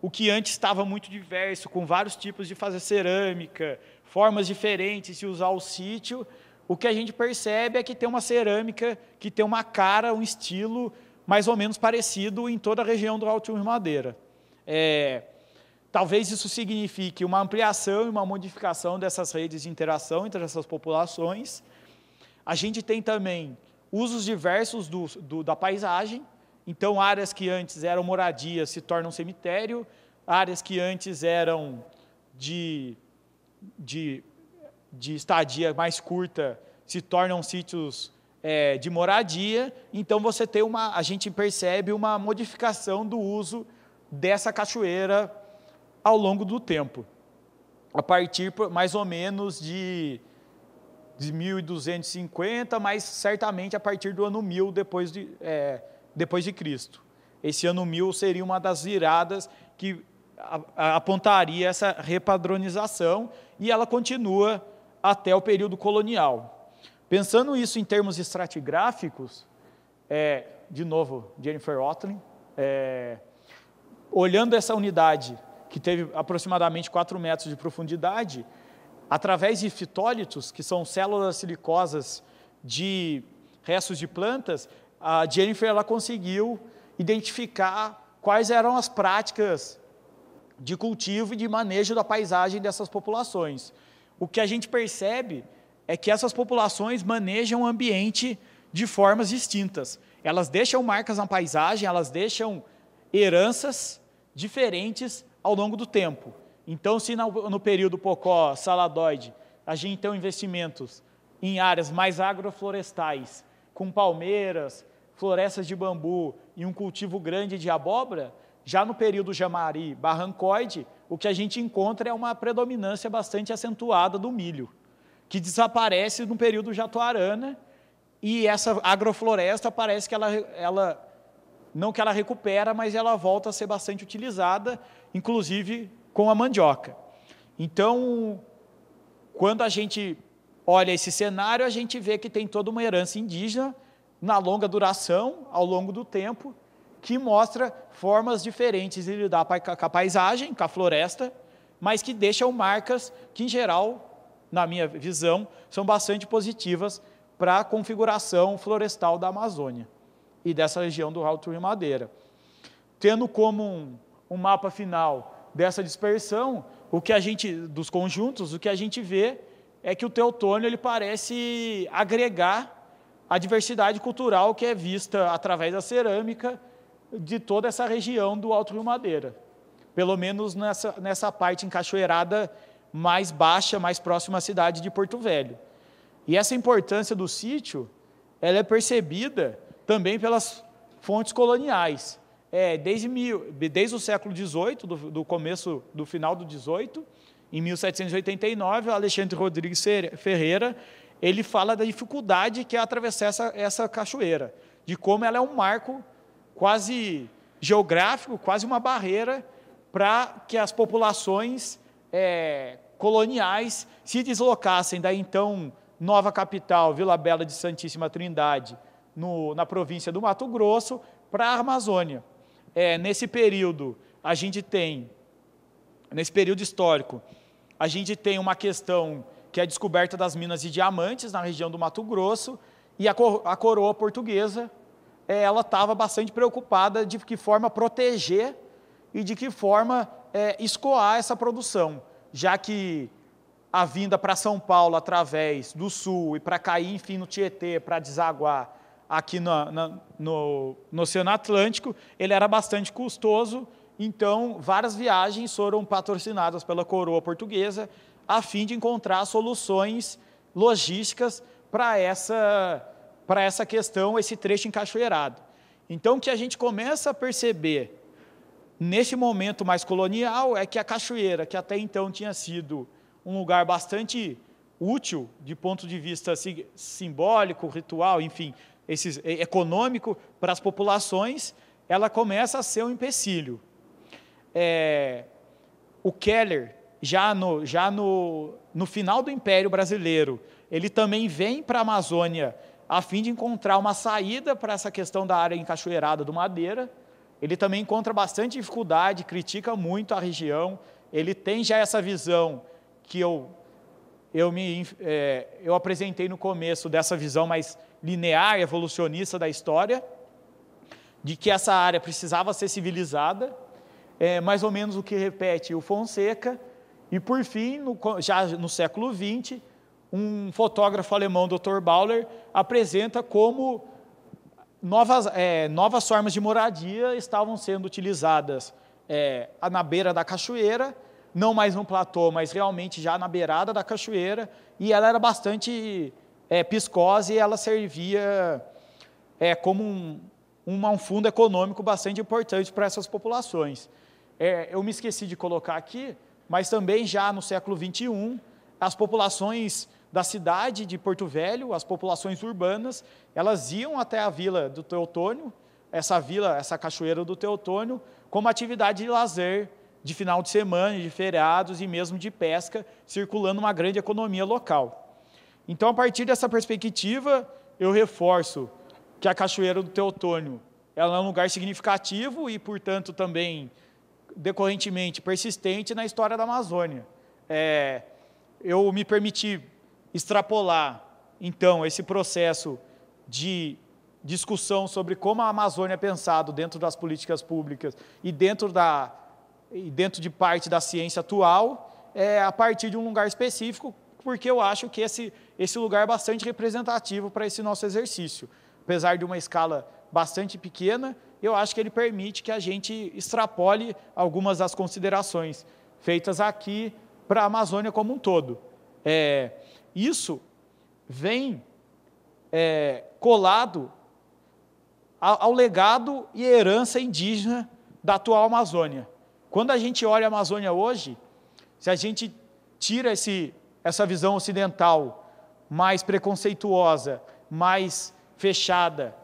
o que antes estava muito diverso, com vários tipos de fazer cerâmica, formas diferentes de usar o sítio, o que a gente percebe é que tem uma cerâmica que tem uma cara, um estilo mais ou menos parecido em toda a região do Alto de Madeira. É, talvez isso signifique uma ampliação e uma modificação dessas redes de interação entre essas populações. A gente tem também usos diversos do, do, da paisagem, então, áreas que antes eram moradias se tornam cemitério, áreas que antes eram de, de, de estadia mais curta se tornam sítios é, de moradia. Então, você tem uma, a gente percebe uma modificação do uso dessa cachoeira ao longo do tempo, a partir mais ou menos de de 1250, mas certamente a partir do ano 1000 depois de, é, depois de Cristo. Esse ano mil seria uma das viradas que apontaria essa repadronização e ela continua até o período colonial. Pensando isso em termos estratigráficos, é, de novo, Jennifer Otlin, é, olhando essa unidade que teve aproximadamente 4 metros de profundidade, através de fitólitos, que são células silicosas de restos de plantas, a Jennifer ela conseguiu identificar quais eram as práticas de cultivo e de manejo da paisagem dessas populações. O que a gente percebe é que essas populações manejam o ambiente de formas distintas. Elas deixam marcas na paisagem, elas deixam heranças diferentes ao longo do tempo. Então, se no período Pocó, Saladoide, a gente tem investimentos em áreas mais agroflorestais, com palmeiras, florestas de bambu e um cultivo grande de abóbora, já no período jamari barrancoide, o que a gente encontra é uma predominância bastante acentuada do milho, que desaparece no período jatuarana, e essa agrofloresta parece que ela, ela não que ela recupera, mas ela volta a ser bastante utilizada, inclusive com a mandioca. Então, quando a gente olha esse cenário, a gente vê que tem toda uma herança indígena na longa duração, ao longo do tempo, que mostra formas diferentes de lidar com a paisagem, com a floresta, mas que deixam marcas que, em geral, na minha visão, são bastante positivas para a configuração florestal da Amazônia e dessa região do Alto Rio Madeira. Tendo como um, um mapa final dessa dispersão, o que a gente dos conjuntos, o que a gente vê é que o teutônio ele parece agregar a diversidade cultural que é vista através da cerâmica de toda essa região do Alto Rio Madeira, pelo menos nessa, nessa parte encachoeirada mais baixa, mais próxima à cidade de Porto Velho. E essa importância do sítio, ela é percebida também pelas fontes coloniais. É, desde, mil, desde o século XVIII, do, do começo, do final do XVIII, em 1789, o Alexandre Rodrigues Ferreira ele fala da dificuldade que é atravessar essa, essa cachoeira, de como ela é um marco quase geográfico, quase uma barreira para que as populações é, coloniais se deslocassem da então nova capital, Vila Bela de Santíssima Trindade, no, na província do Mato Grosso, para a Amazônia. É, nesse período, a gente tem, nesse período histórico, a gente tem uma questão que é a descoberta das minas de diamantes na região do Mato Grosso, e a, cor, a coroa portuguesa, é, ela estava bastante preocupada de que forma proteger e de que forma é, escoar essa produção, já que a vinda para São Paulo através do sul e para cair, enfim, no Tietê, para desaguar aqui na, na, no, no Oceano Atlântico, ele era bastante custoso, então várias viagens foram patrocinadas pela coroa portuguesa a fim de encontrar soluções logísticas para essa, para essa questão, esse trecho encachoeirado. Então, o que a gente começa a perceber nesse momento mais colonial é que a cachoeira, que até então tinha sido um lugar bastante útil de ponto de vista simbólico, ritual, enfim, esses, econômico para as populações, ela começa a ser um empecilho. É, o Keller, já no, já no, no final do Império Brasileiro, ele também vem para a Amazônia a fim de encontrar uma saída para essa questão da área encachoeirada do Madeira. Ele também encontra bastante dificuldade, critica muito a região. Ele tem já essa visão que eu, eu, me, é, eu apresentei no começo, dessa visão mais linear, evolucionista da história, de que essa área precisava ser civilizada. É mais ou menos o que repete o Fonseca, e por fim, no, já no século XX, um fotógrafo alemão, Dr. Bauer, apresenta como novas, é, novas formas de moradia estavam sendo utilizadas é, na beira da cachoeira, não mais no platô, mas realmente já na beirada da cachoeira, e ela era bastante é, piscosa e ela servia é, como um, um, fundo econômico bastante importante para essas populações. É, eu me esqueci de colocar aqui, mas também já no século XXI, as populações da cidade de Porto Velho, as populações urbanas, elas iam até a vila do Teotônio, essa vila, essa cachoeira do Teotônio, como atividade de lazer, de final de semana, de feriados e mesmo de pesca, circulando uma grande economia local. Então, a partir dessa perspectiva, eu reforço que a Cachoeira do Teotônio ela é um lugar significativo e, portanto, também decorrentemente persistente na história da Amazônia. É, eu me permiti extrapolar, então, esse processo de discussão sobre como a Amazônia é pensado dentro das políticas públicas e dentro, da, e dentro de parte da ciência atual, é, a partir de um lugar específico, porque eu acho que esse, esse lugar é bastante representativo para esse nosso exercício. Apesar de uma escala bastante pequena, eu acho que ele permite que a gente extrapole algumas das considerações feitas aqui para a Amazônia como um todo. É, isso vem é, colado ao, ao legado e herança indígena da atual Amazônia. Quando a gente olha a Amazônia hoje, se a gente tira esse, essa visão ocidental mais preconceituosa, mais fechada,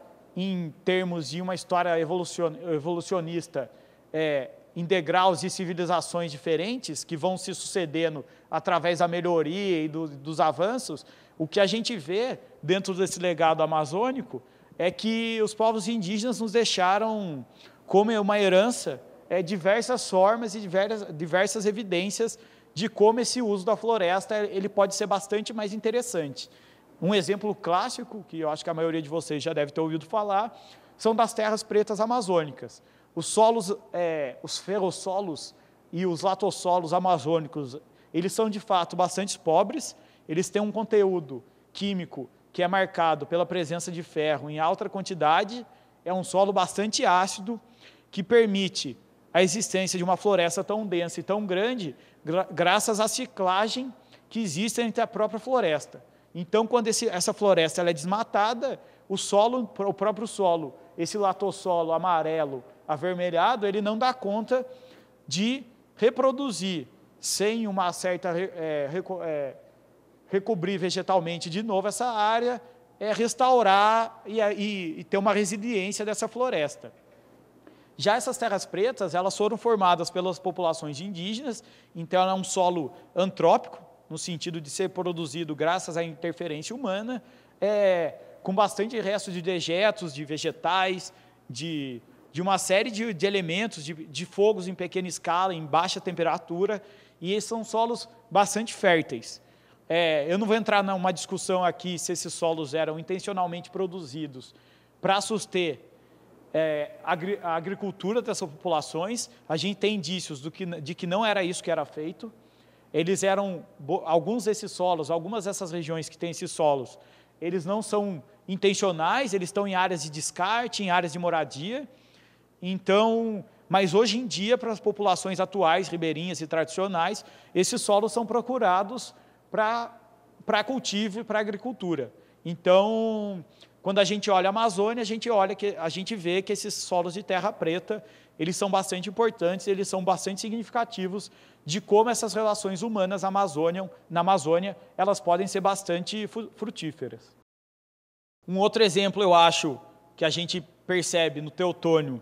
em termos de uma história evolucionista, é, em degraus de civilizações diferentes, que vão se sucedendo através da melhoria e do, dos avanços, o que a gente vê dentro desse legado amazônico é que os povos indígenas nos deixaram como uma herança é, diversas formas e diversas, diversas evidências de como esse uso da floresta ele pode ser bastante mais interessante. Um exemplo clássico, que eu acho que a maioria de vocês já deve ter ouvido falar, são das terras pretas amazônicas. Os solos, é, os ferrossolos e os latossolos amazônicos, eles são de fato bastante pobres, eles têm um conteúdo químico que é marcado pela presença de ferro em alta quantidade, é um solo bastante ácido, que permite a existência de uma floresta tão densa e tão grande, gra graças à ciclagem que existe entre a própria floresta. Então, quando esse, essa floresta é desmatada, o solo, o próprio solo, esse latossolo amarelo, avermelhado, ele não dá conta de reproduzir sem uma certa é, reco, é, recobrir vegetalmente de novo essa área, é restaurar e, e, e ter uma resiliência dessa floresta. Já essas terras pretas, elas foram formadas pelas populações indígenas, então é um solo antrópico, no sentido de ser produzido graças à interferência humana, é, com bastante resto de dejetos, de vegetais, de, de uma série de, de elementos, de, de fogos em pequena escala, em baixa temperatura, e esses são solos bastante férteis. É, eu não vou entrar numa discussão aqui se esses solos eram intencionalmente produzidos para suster é, a, agricultura dessas populações. A gente tem indícios que, de que não era isso que era feito eles eram, alguns desses solos, algumas dessas regiões que têm esses solos, eles não são intencionais, eles estão em áreas de descarte, em áreas de moradia. Então, mas hoje em dia, para as populações atuais, ribeirinhas e tradicionais, esses solos são procurados para cultivo e para agricultura. Então, quando a gente olha a Amazônia, a gente olha que a gente vê que esses solos de terra preta, eles são bastante importantes, eles são bastante significativos de como essas relações humanas na Amazônia, na Amazônia elas podem ser bastante frutíferas. Um outro exemplo, eu acho, que a gente percebe no Teotônio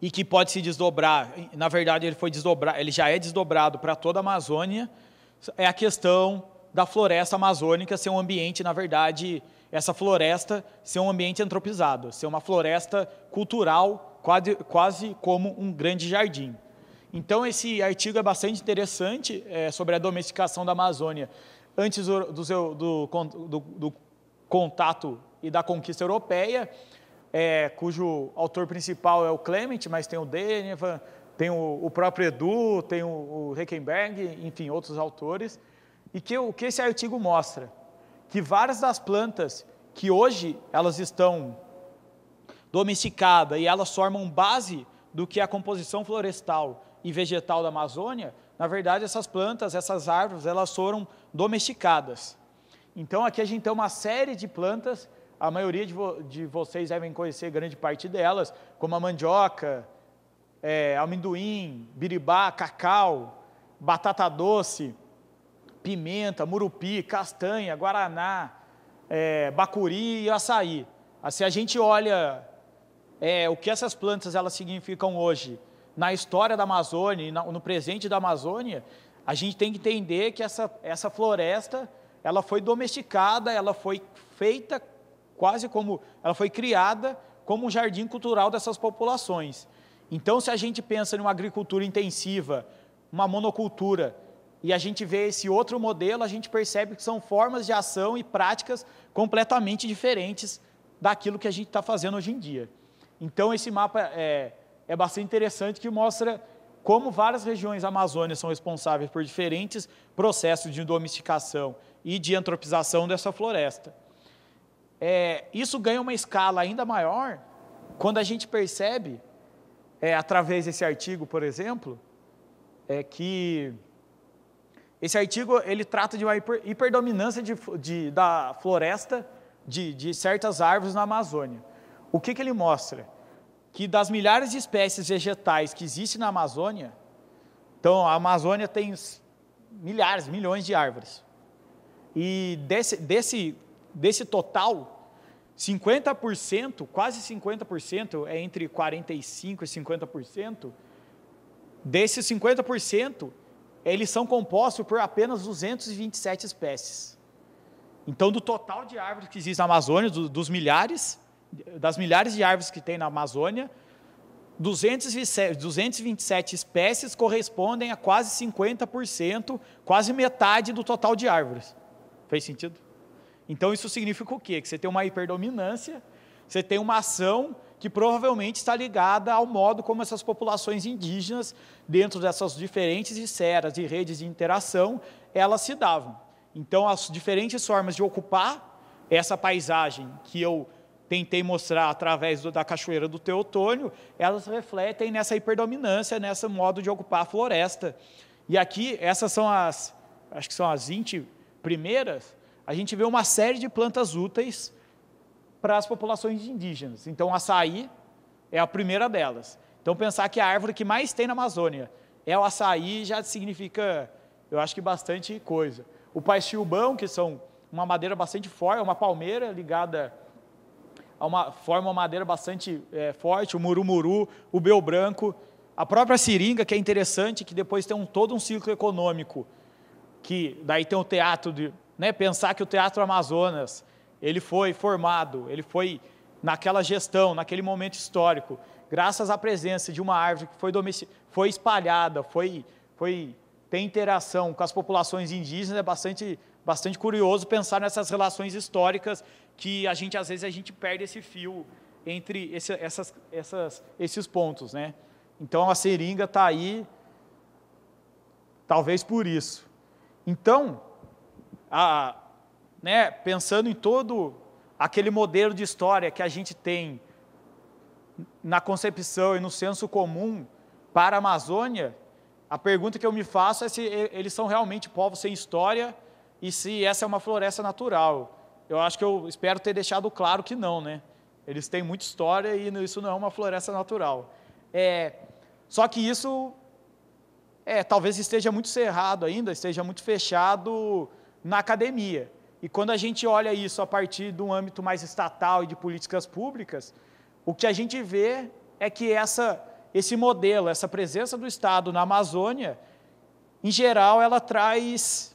e que pode se desdobrar, na verdade ele foi desdobrar, ele já é desdobrado para toda a Amazônia, é a questão da floresta amazônica ser um ambiente, na verdade, essa floresta ser um ambiente antropizado, ser uma floresta cultural quase, quase como um grande jardim. Então, esse artigo é bastante interessante é, sobre a domesticação da Amazônia antes do, do, seu, do, do contato e da conquista europeia, é, cujo autor principal é o Clement, mas tem o Denevan, tem o, o, próprio Edu, tem o, o Reckenberg, enfim, outros autores. E que, o que esse artigo mostra? Que várias das plantas que hoje elas estão domesticada e elas formam base do que é a composição florestal e vegetal da Amazônia, na verdade essas plantas, essas árvores, elas foram domesticadas. Então aqui a gente tem uma série de plantas, a maioria de, vo de vocês devem conhecer grande parte delas, como a mandioca, é, amendoim, biribá, cacau, batata doce, pimenta, murupi, castanha, guaraná, é, bacuri e açaí. Se assim, a gente olha é, o que essas plantas elas significam hoje na história da Amazônia e no presente da Amazônia, a gente tem que entender que essa, essa floresta ela foi domesticada, ela foi feita quase como ela foi criada como um jardim cultural dessas populações. Então, se a gente pensa em uma agricultura intensiva, uma monocultura, e a gente vê esse outro modelo, a gente percebe que são formas de ação e práticas completamente diferentes daquilo que a gente está fazendo hoje em dia. Então, esse mapa é, é bastante interessante que mostra como várias regiões amazônicas são responsáveis por diferentes processos de domesticação e de antropização dessa floresta. É, isso ganha uma escala ainda maior quando a gente percebe, é, através desse artigo, por exemplo, é que esse artigo ele trata de uma hiper, hiperdominância de, de, da floresta de, de, certas árvores na Amazônia. O que, que ele mostra? que das milhares de espécies vegetais que existem na Amazônia, então a Amazônia tem milhares, milhões de árvores. E desse, desse, desse total, 50%, quase 50%, é entre 45% e 50%, desses 50%, eles são compostos por apenas 227 espécies. Então, do total de árvores que existe na Amazônia, do, dos milhares, das milhares de árvores que tem na Amazônia, 227, espécies correspondem a quase 50%, quase metade do total de árvores. Fez sentido? Então isso significa o quê? Que você tem uma hiperdominância, você tem uma ação que provavelmente está ligada ao modo como essas populações indígenas, dentro dessas diferentes esferas e redes de interação, elas se davam. Então, as diferentes formas de ocupar essa paisagem que eu tentei mostrar através do, da cachoeira do Teotônio, elas refletem nessa hiperdominância, nesse modo de ocupar a floresta. E aqui, essas são as, acho que são as 20 primeiras, a gente vê uma série de plantas úteis para as populações indígenas. Então, açaí é a primeira delas. Então, pensar que a árvore que mais tem na Amazônia é o açaí já significa, eu acho que bastante coisa. O paixilbão, que são uma madeira bastante forte, é uma palmeira ligada uma, forma uma madeira bastante é, forte, o murumuru, o bel branco, a própria seringa, que é interessante, que depois tem um, todo um ciclo econômico, que daí tem o teatro, de, né, pensar que o Teatro Amazonas, ele foi formado, ele foi naquela gestão, naquele momento histórico, graças à presença de uma árvore que foi, foi espalhada, foi, foi tem interação com as populações indígenas, é bastante, bastante curioso pensar nessas relações históricas que a gente às vezes a gente perde esse fio entre esse, essas, essas, esses pontos, né? Então a seringa está aí, talvez por isso. Então, a, né, pensando em todo aquele modelo de história que a gente tem na concepção e no senso comum para a Amazônia, a pergunta que eu me faço é se eles são realmente povos sem história e se essa é uma floresta natural eu acho que eu espero ter deixado claro que não, né? Eles têm muita história e isso não é uma floresta natural. É, só que isso é, talvez esteja muito cerrado ainda, esteja muito fechado na academia. E quando a gente olha isso a partir de um âmbito mais estatal e de políticas públicas, o que a gente vê é que essa, esse modelo, essa presença do Estado na Amazônia, em geral, ela traz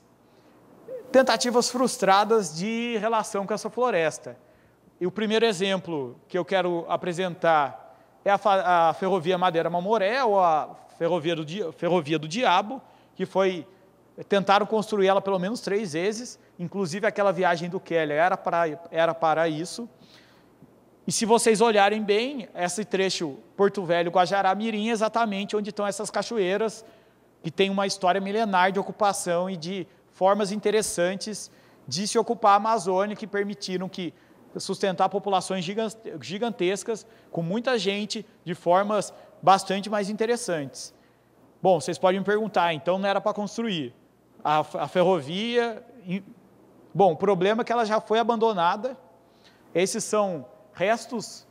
tentativas frustradas de relação com essa floresta. E o primeiro exemplo que eu quero apresentar é a, a ferrovia Madeira Mamoré, ou a ferrovia do, ferrovia do Diabo, que foi tentaram construir ela pelo menos três vezes, inclusive aquela viagem do Kelly era para, era para isso. E se vocês olharem bem, esse trecho Porto Velho Guajará Mirim é exatamente onde estão essas cachoeiras que tem uma história milenar de ocupação e de formas interessantes de se ocupar a Amazônia que permitiram que sustentar populações gigantescas com muita gente de formas bastante mais interessantes. Bom, vocês podem me perguntar, então não era para construir a, a ferrovia? Bom, o problema é que ela já foi abandonada. Esses são restos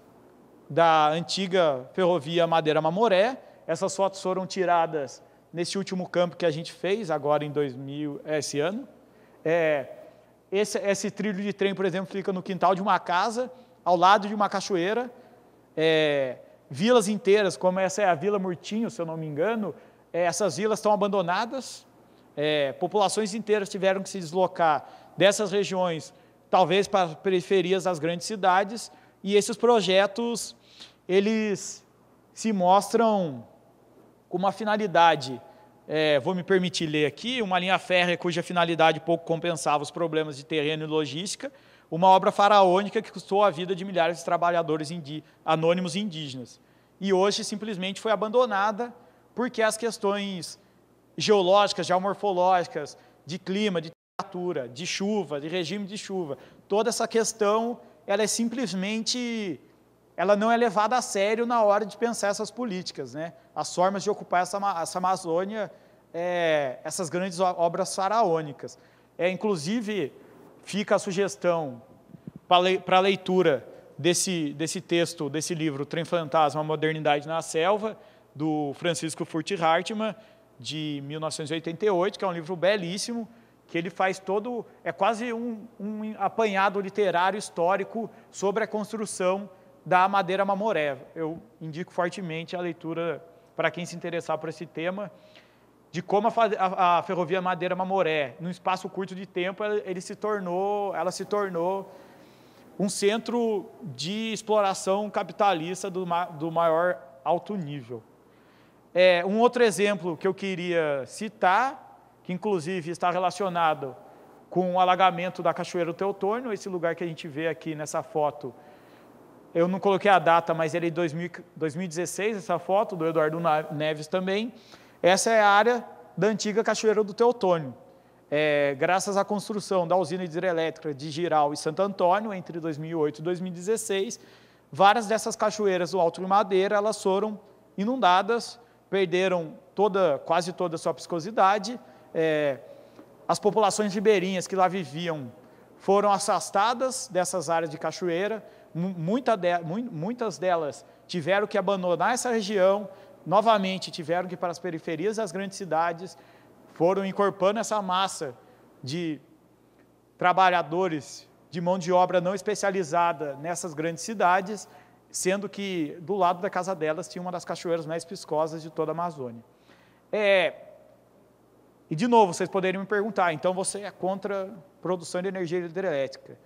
da antiga ferrovia Madeira Mamoré. Essas fotos foram tiradas nesse último campo que a gente fez, agora em 2000, é, esse ano. É, esse, esse trilho de trem, por exemplo, fica no quintal de uma casa, ao lado de uma cachoeira. É, vilas inteiras, como essa é a Vila Murtinho, se eu não me engano, é, essas vilas estão abandonadas. É, populações inteiras tiveram que se deslocar dessas regiões, talvez para as periferias das grandes cidades. E esses projetos, eles se mostram com uma finalidade, é, vou me permitir ler aqui, uma linha férrea cuja finalidade pouco compensava os problemas de terreno e logística, uma obra faraônica que custou a vida de milhares de trabalhadores indi anônimos indígenas. E hoje simplesmente foi abandonada porque as questões geológicas, geomorfológicas, de clima, de temperatura, de chuva, de regime de chuva, toda essa questão, ela é simplesmente ela não é levada a sério na hora de pensar essas políticas, né? as formas de ocupar essa, essa Amazônia, é, essas grandes obras faraônicas. É, inclusive, fica a sugestão para a leitura desse, desse texto, desse livro, Trem Fantasma, Modernidade na Selva, do Francisco Furt Hartmann, de 1988, que é um livro belíssimo, que ele faz todo, é quase um, um apanhado literário histórico sobre a construção da madeira mamoré. Eu indico fortemente a leitura para quem se interessar por esse tema, de como a, a, a ferrovia Madeira Mamoré, num espaço curto de tempo, ela, ele se tornou, ela se tornou um centro de exploração capitalista do, do maior alto nível. É, um outro exemplo que eu queria citar, que inclusive está relacionado com o alagamento da Cachoeira do Teutônio, esse lugar que a gente vê aqui nessa foto, eu não coloquei a data, mas ele é de 2016, essa foto, do Eduardo Neves também. Essa é a área da antiga Cachoeira do Teotônio. É, graças à construção da usina hidrelétrica de Giral e Santo Antônio, entre 2008 e 2016, várias dessas cachoeiras do Alto de Madeira, elas foram inundadas, perderam toda, quase toda a sua piscosidade. É, as populações ribeirinhas que lá viviam foram afastadas dessas áreas de cachoeira, muita de, muitas delas tiveram que abandonar essa região, novamente tiveram que ir para as periferias das grandes cidades, foram incorporando essa massa de trabalhadores de mão de obra não especializada nessas grandes cidades, sendo que do lado da casa delas tinha uma das cachoeiras mais piscosas de toda a Amazônia. É, e de novo, vocês poderiam me perguntar, então você é contra a produção de energia hidrelétrica.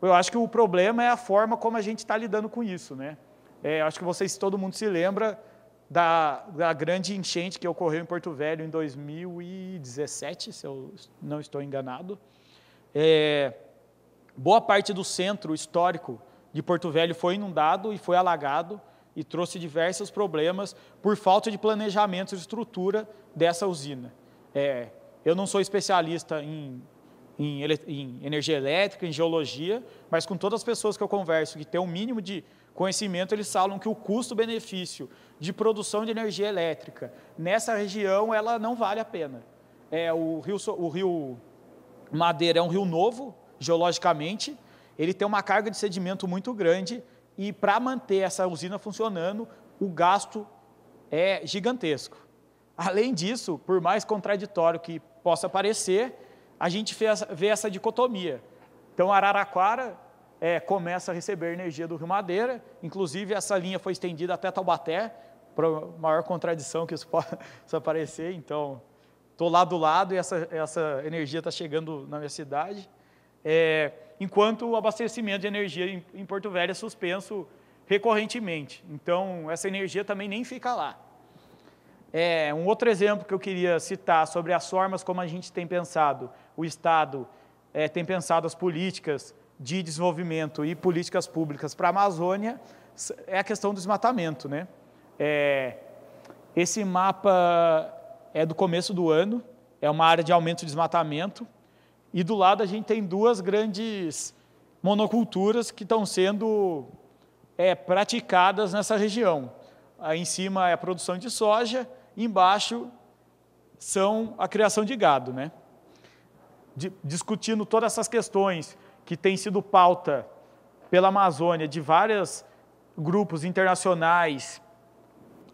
Eu acho que o problema é a forma como a gente está lidando com isso, né? É, acho que vocês, todo mundo se lembra da, da, grande enchente que ocorreu em Porto Velho em 2017, se eu não estou enganado. É, boa parte do centro histórico de Porto Velho foi inundado e foi alagado e trouxe diversos problemas por falta de planejamento e estrutura dessa usina. É, eu não sou especialista em em, em, energia elétrica, em geologia, mas com todas as pessoas que eu converso que têm um mínimo de conhecimento, eles falam que o custo-benefício de produção de energia elétrica nessa região ela não vale a pena. É, o, rio, o rio Madeira é um rio novo, geologicamente, ele tem uma carga de sedimento muito grande e para manter essa usina funcionando, o gasto é gigantesco. Além disso, por mais contraditório que possa parecer, a gente vê essa dicotomia. Então, Araraquara é, começa a receber energia do Rio Madeira, inclusive essa linha foi estendida até Taubaté, para maior contradição que isso possa aparecer, então estou lá do lado e essa, essa energia está chegando na minha cidade, é, enquanto o abastecimento de energia em, em Porto Velho é suspenso recorrentemente, então essa energia também nem fica lá, é, um outro exemplo que eu queria citar sobre as formas como a gente tem pensado, o Estado é, tem pensado as políticas de desenvolvimento e políticas públicas para a Amazônia, é a questão do desmatamento. Né? É, esse mapa é do começo do ano, é uma área de aumento de desmatamento, e do lado a gente tem duas grandes monoculturas que estão sendo é, praticadas nessa região. Aí em cima é a produção de soja embaixo são a criação de gado, né? De, discutindo todas essas questões que têm sido pauta pela Amazônia de vários grupos internacionais,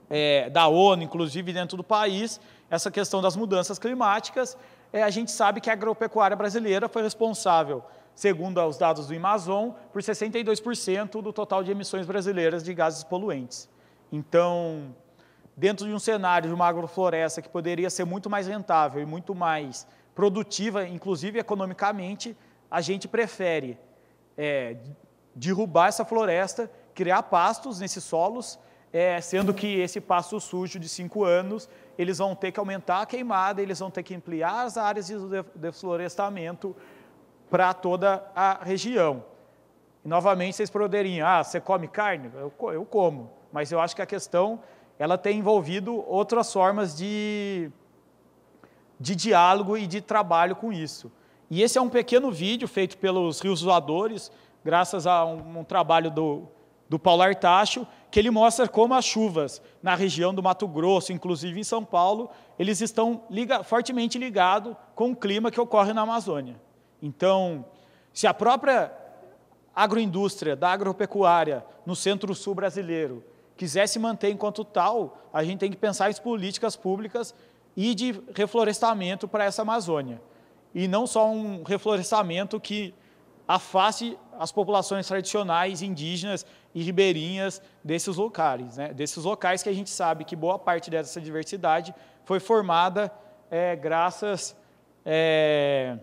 é, da ONU, inclusive dentro do país, essa questão das mudanças climáticas, é, a gente sabe que a agropecuária brasileira foi responsável, segundo os dados do Amazon, por 62% do total de emissões brasileiras de gases poluentes. Então, dentro de um cenário de uma agrofloresta que poderia ser muito mais rentável e muito mais produtiva, inclusive economicamente, a gente prefere é, derrubar essa floresta, criar pastos nesses solos, é, sendo que esse pasto sujo de cinco anos, eles vão ter que aumentar a queimada, eles vão ter que ampliar as áreas de deflorestamento para toda a região. E, novamente, vocês poderiam, ah, você come carne? Eu, eu como, mas eu acho que a questão ela tem envolvido outras formas de, de diálogo e de trabalho com isso. E esse é um pequeno vídeo feito pelos Rios Zoadores, graças a um, um trabalho do, do Paulo Artacho, que ele mostra como as chuvas na região do Mato Grosso, inclusive em São Paulo, eles estão liga, fortemente ligados com o clima que ocorre na Amazônia. Então, se a própria agroindústria da agropecuária no centro-sul brasileiro quiser se manter enquanto tal, a gente tem que pensar em políticas públicas e de reflorestamento para essa Amazônia. E não só um reflorestamento que afaste as populações tradicionais, indígenas e ribeirinhas desses locais, né? desses locais que a gente sabe que boa parte dessa diversidade foi formada é, graças, é,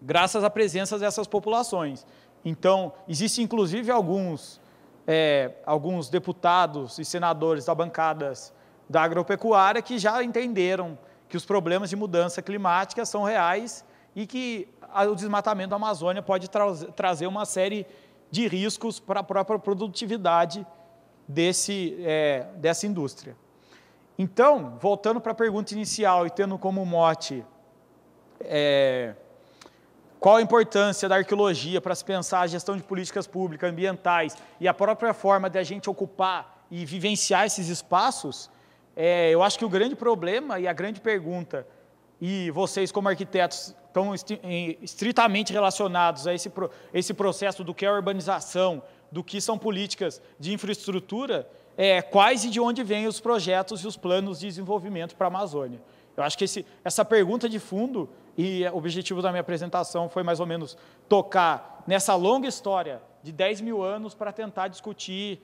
graças à presença dessas populações. Então, existe inclusive alguns é, alguns deputados e senadores da bancadas da agropecuária que já entenderam que os problemas de mudança climática são reais e que o desmatamento da Amazônia pode tra trazer uma série de riscos para a própria produtividade desse, é, dessa indústria. Então, voltando para a pergunta inicial e tendo como mote é, qual a importância da arqueologia para se pensar a gestão de políticas públicas, ambientais e a própria forma de a gente ocupar e vivenciar esses espaços? É, eu acho que o grande problema e a grande pergunta, e vocês como arquitetos estão estritamente relacionados a esse, esse processo do que é urbanização, do que são políticas de infraestrutura, é, quais e de onde vêm os projetos e os planos de desenvolvimento para a Amazônia. Eu acho que esse, essa pergunta de fundo e é, o objetivo da minha apresentação foi mais ou menos tocar nessa longa história de 10 mil anos para tentar discutir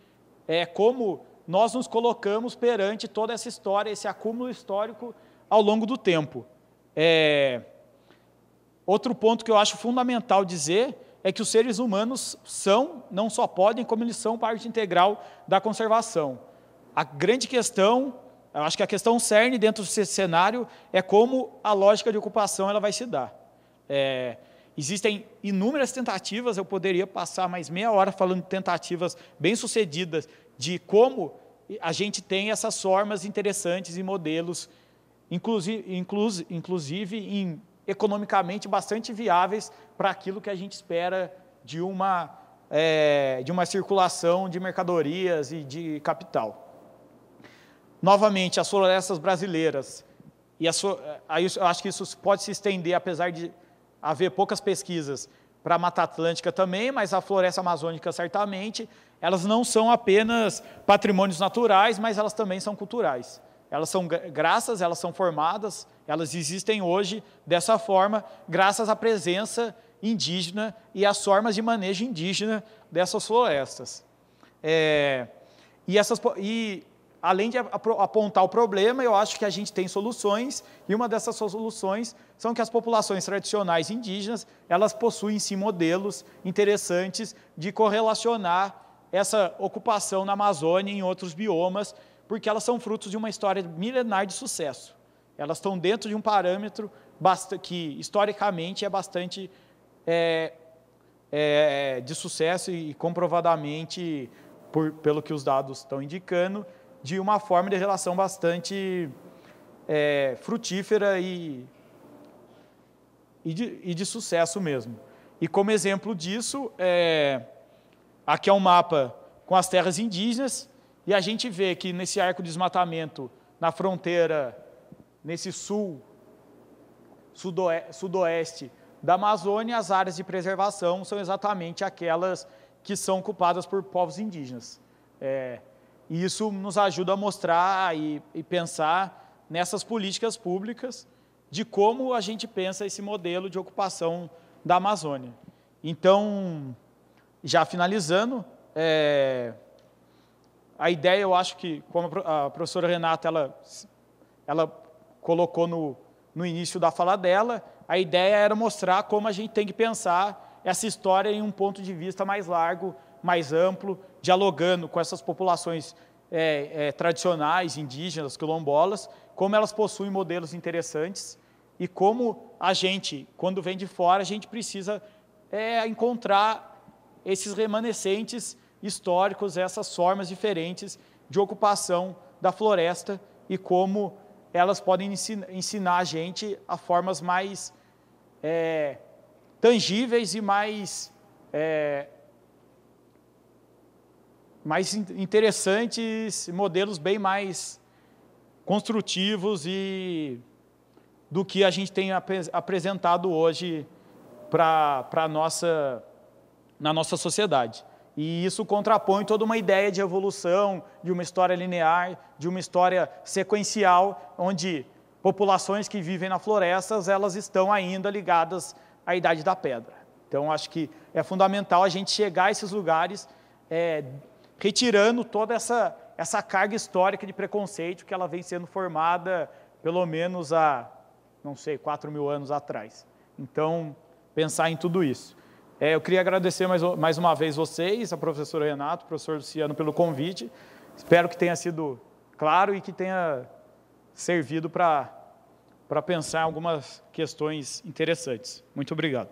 é, como nós nos colocamos perante toda essa história, esse acúmulo histórico ao longo do tempo. É... Outro ponto que eu acho fundamental dizer é que os seres humanos são, não só podem, como eles são parte integral da conservação. A grande questão eu acho que a questão cerne dentro desse cenário é como a lógica de ocupação ela vai se dar. É, existem inúmeras tentativas, eu poderia passar mais meia hora falando de tentativas bem-sucedidas de como a gente tem essas formas interessantes e modelos, inclusive, inclusive, inclusive em, economicamente bastante viáveis para aquilo que a gente espera de uma, é, de uma circulação de mercadorias e de capital novamente, as florestas brasileiras, e a, eu acho que isso pode se estender, apesar de haver poucas pesquisas, para a Mata Atlântica também, mas a floresta amazônica certamente, elas não são apenas patrimônios naturais, mas elas também são culturais. Elas são graças, elas são formadas, elas existem hoje dessa forma, graças à presença indígena e às formas de manejo indígena dessas florestas. É, e, essas, e além de apontar o problema, eu acho que a gente tem soluções, e uma dessas soluções são que as populações tradicionais indígenas, elas possuem sim modelos interessantes de correlacionar essa ocupação na Amazônia e em outros biomas, porque elas são frutos de uma história milenar de sucesso. Elas estão dentro de um parâmetro que historicamente é bastante é, é, de sucesso e comprovadamente, por, pelo que os dados estão indicando, de uma forma de relação bastante é, frutífera e, e de, e, de, sucesso mesmo. E como exemplo disso, é, aqui é um mapa com as terras indígenas, e a gente vê que nesse arco de desmatamento, na fronteira, nesse sul, sudoeste, da Amazônia, as áreas de preservação são exatamente aquelas que são ocupadas por povos indígenas. É, e isso nos ajuda a mostrar e, e pensar nessas políticas públicas de como a gente pensa esse modelo de ocupação da Amazônia. Então, já finalizando, é, a ideia, eu acho que, como a professora Renata ela, ela colocou no, no início da fala dela, a ideia era mostrar como a gente tem que pensar essa história em um ponto de vista mais largo mais amplo, dialogando com essas populações é, é, tradicionais, indígenas, quilombolas, como elas possuem modelos interessantes e como a gente, quando vem de fora, a gente precisa é, encontrar esses remanescentes históricos, essas formas diferentes de ocupação da floresta e como elas podem ensinar a gente a formas mais é, tangíveis e mais é, mais interessantes, modelos bem mais construtivos e do que a gente tem ap apresentado hoje para nossa na nossa sociedade. E isso contrapõe toda uma ideia de evolução, de uma história linear, de uma história sequencial, onde populações que vivem na florestas, elas estão ainda ligadas à idade da pedra. Então, acho que é fundamental a gente chegar a esses lugares é, retirando toda essa, essa carga histórica de preconceito que ela vem sendo formada pelo menos há, não sei, 4 mil anos atrás. Então, pensar em tudo isso. É, eu queria agradecer mais, mais uma vez vocês, a professora Renato, o professor Luciano, pelo convite. Espero que tenha sido claro e que tenha servido para pensar algumas questões interessantes. Muito obrigado.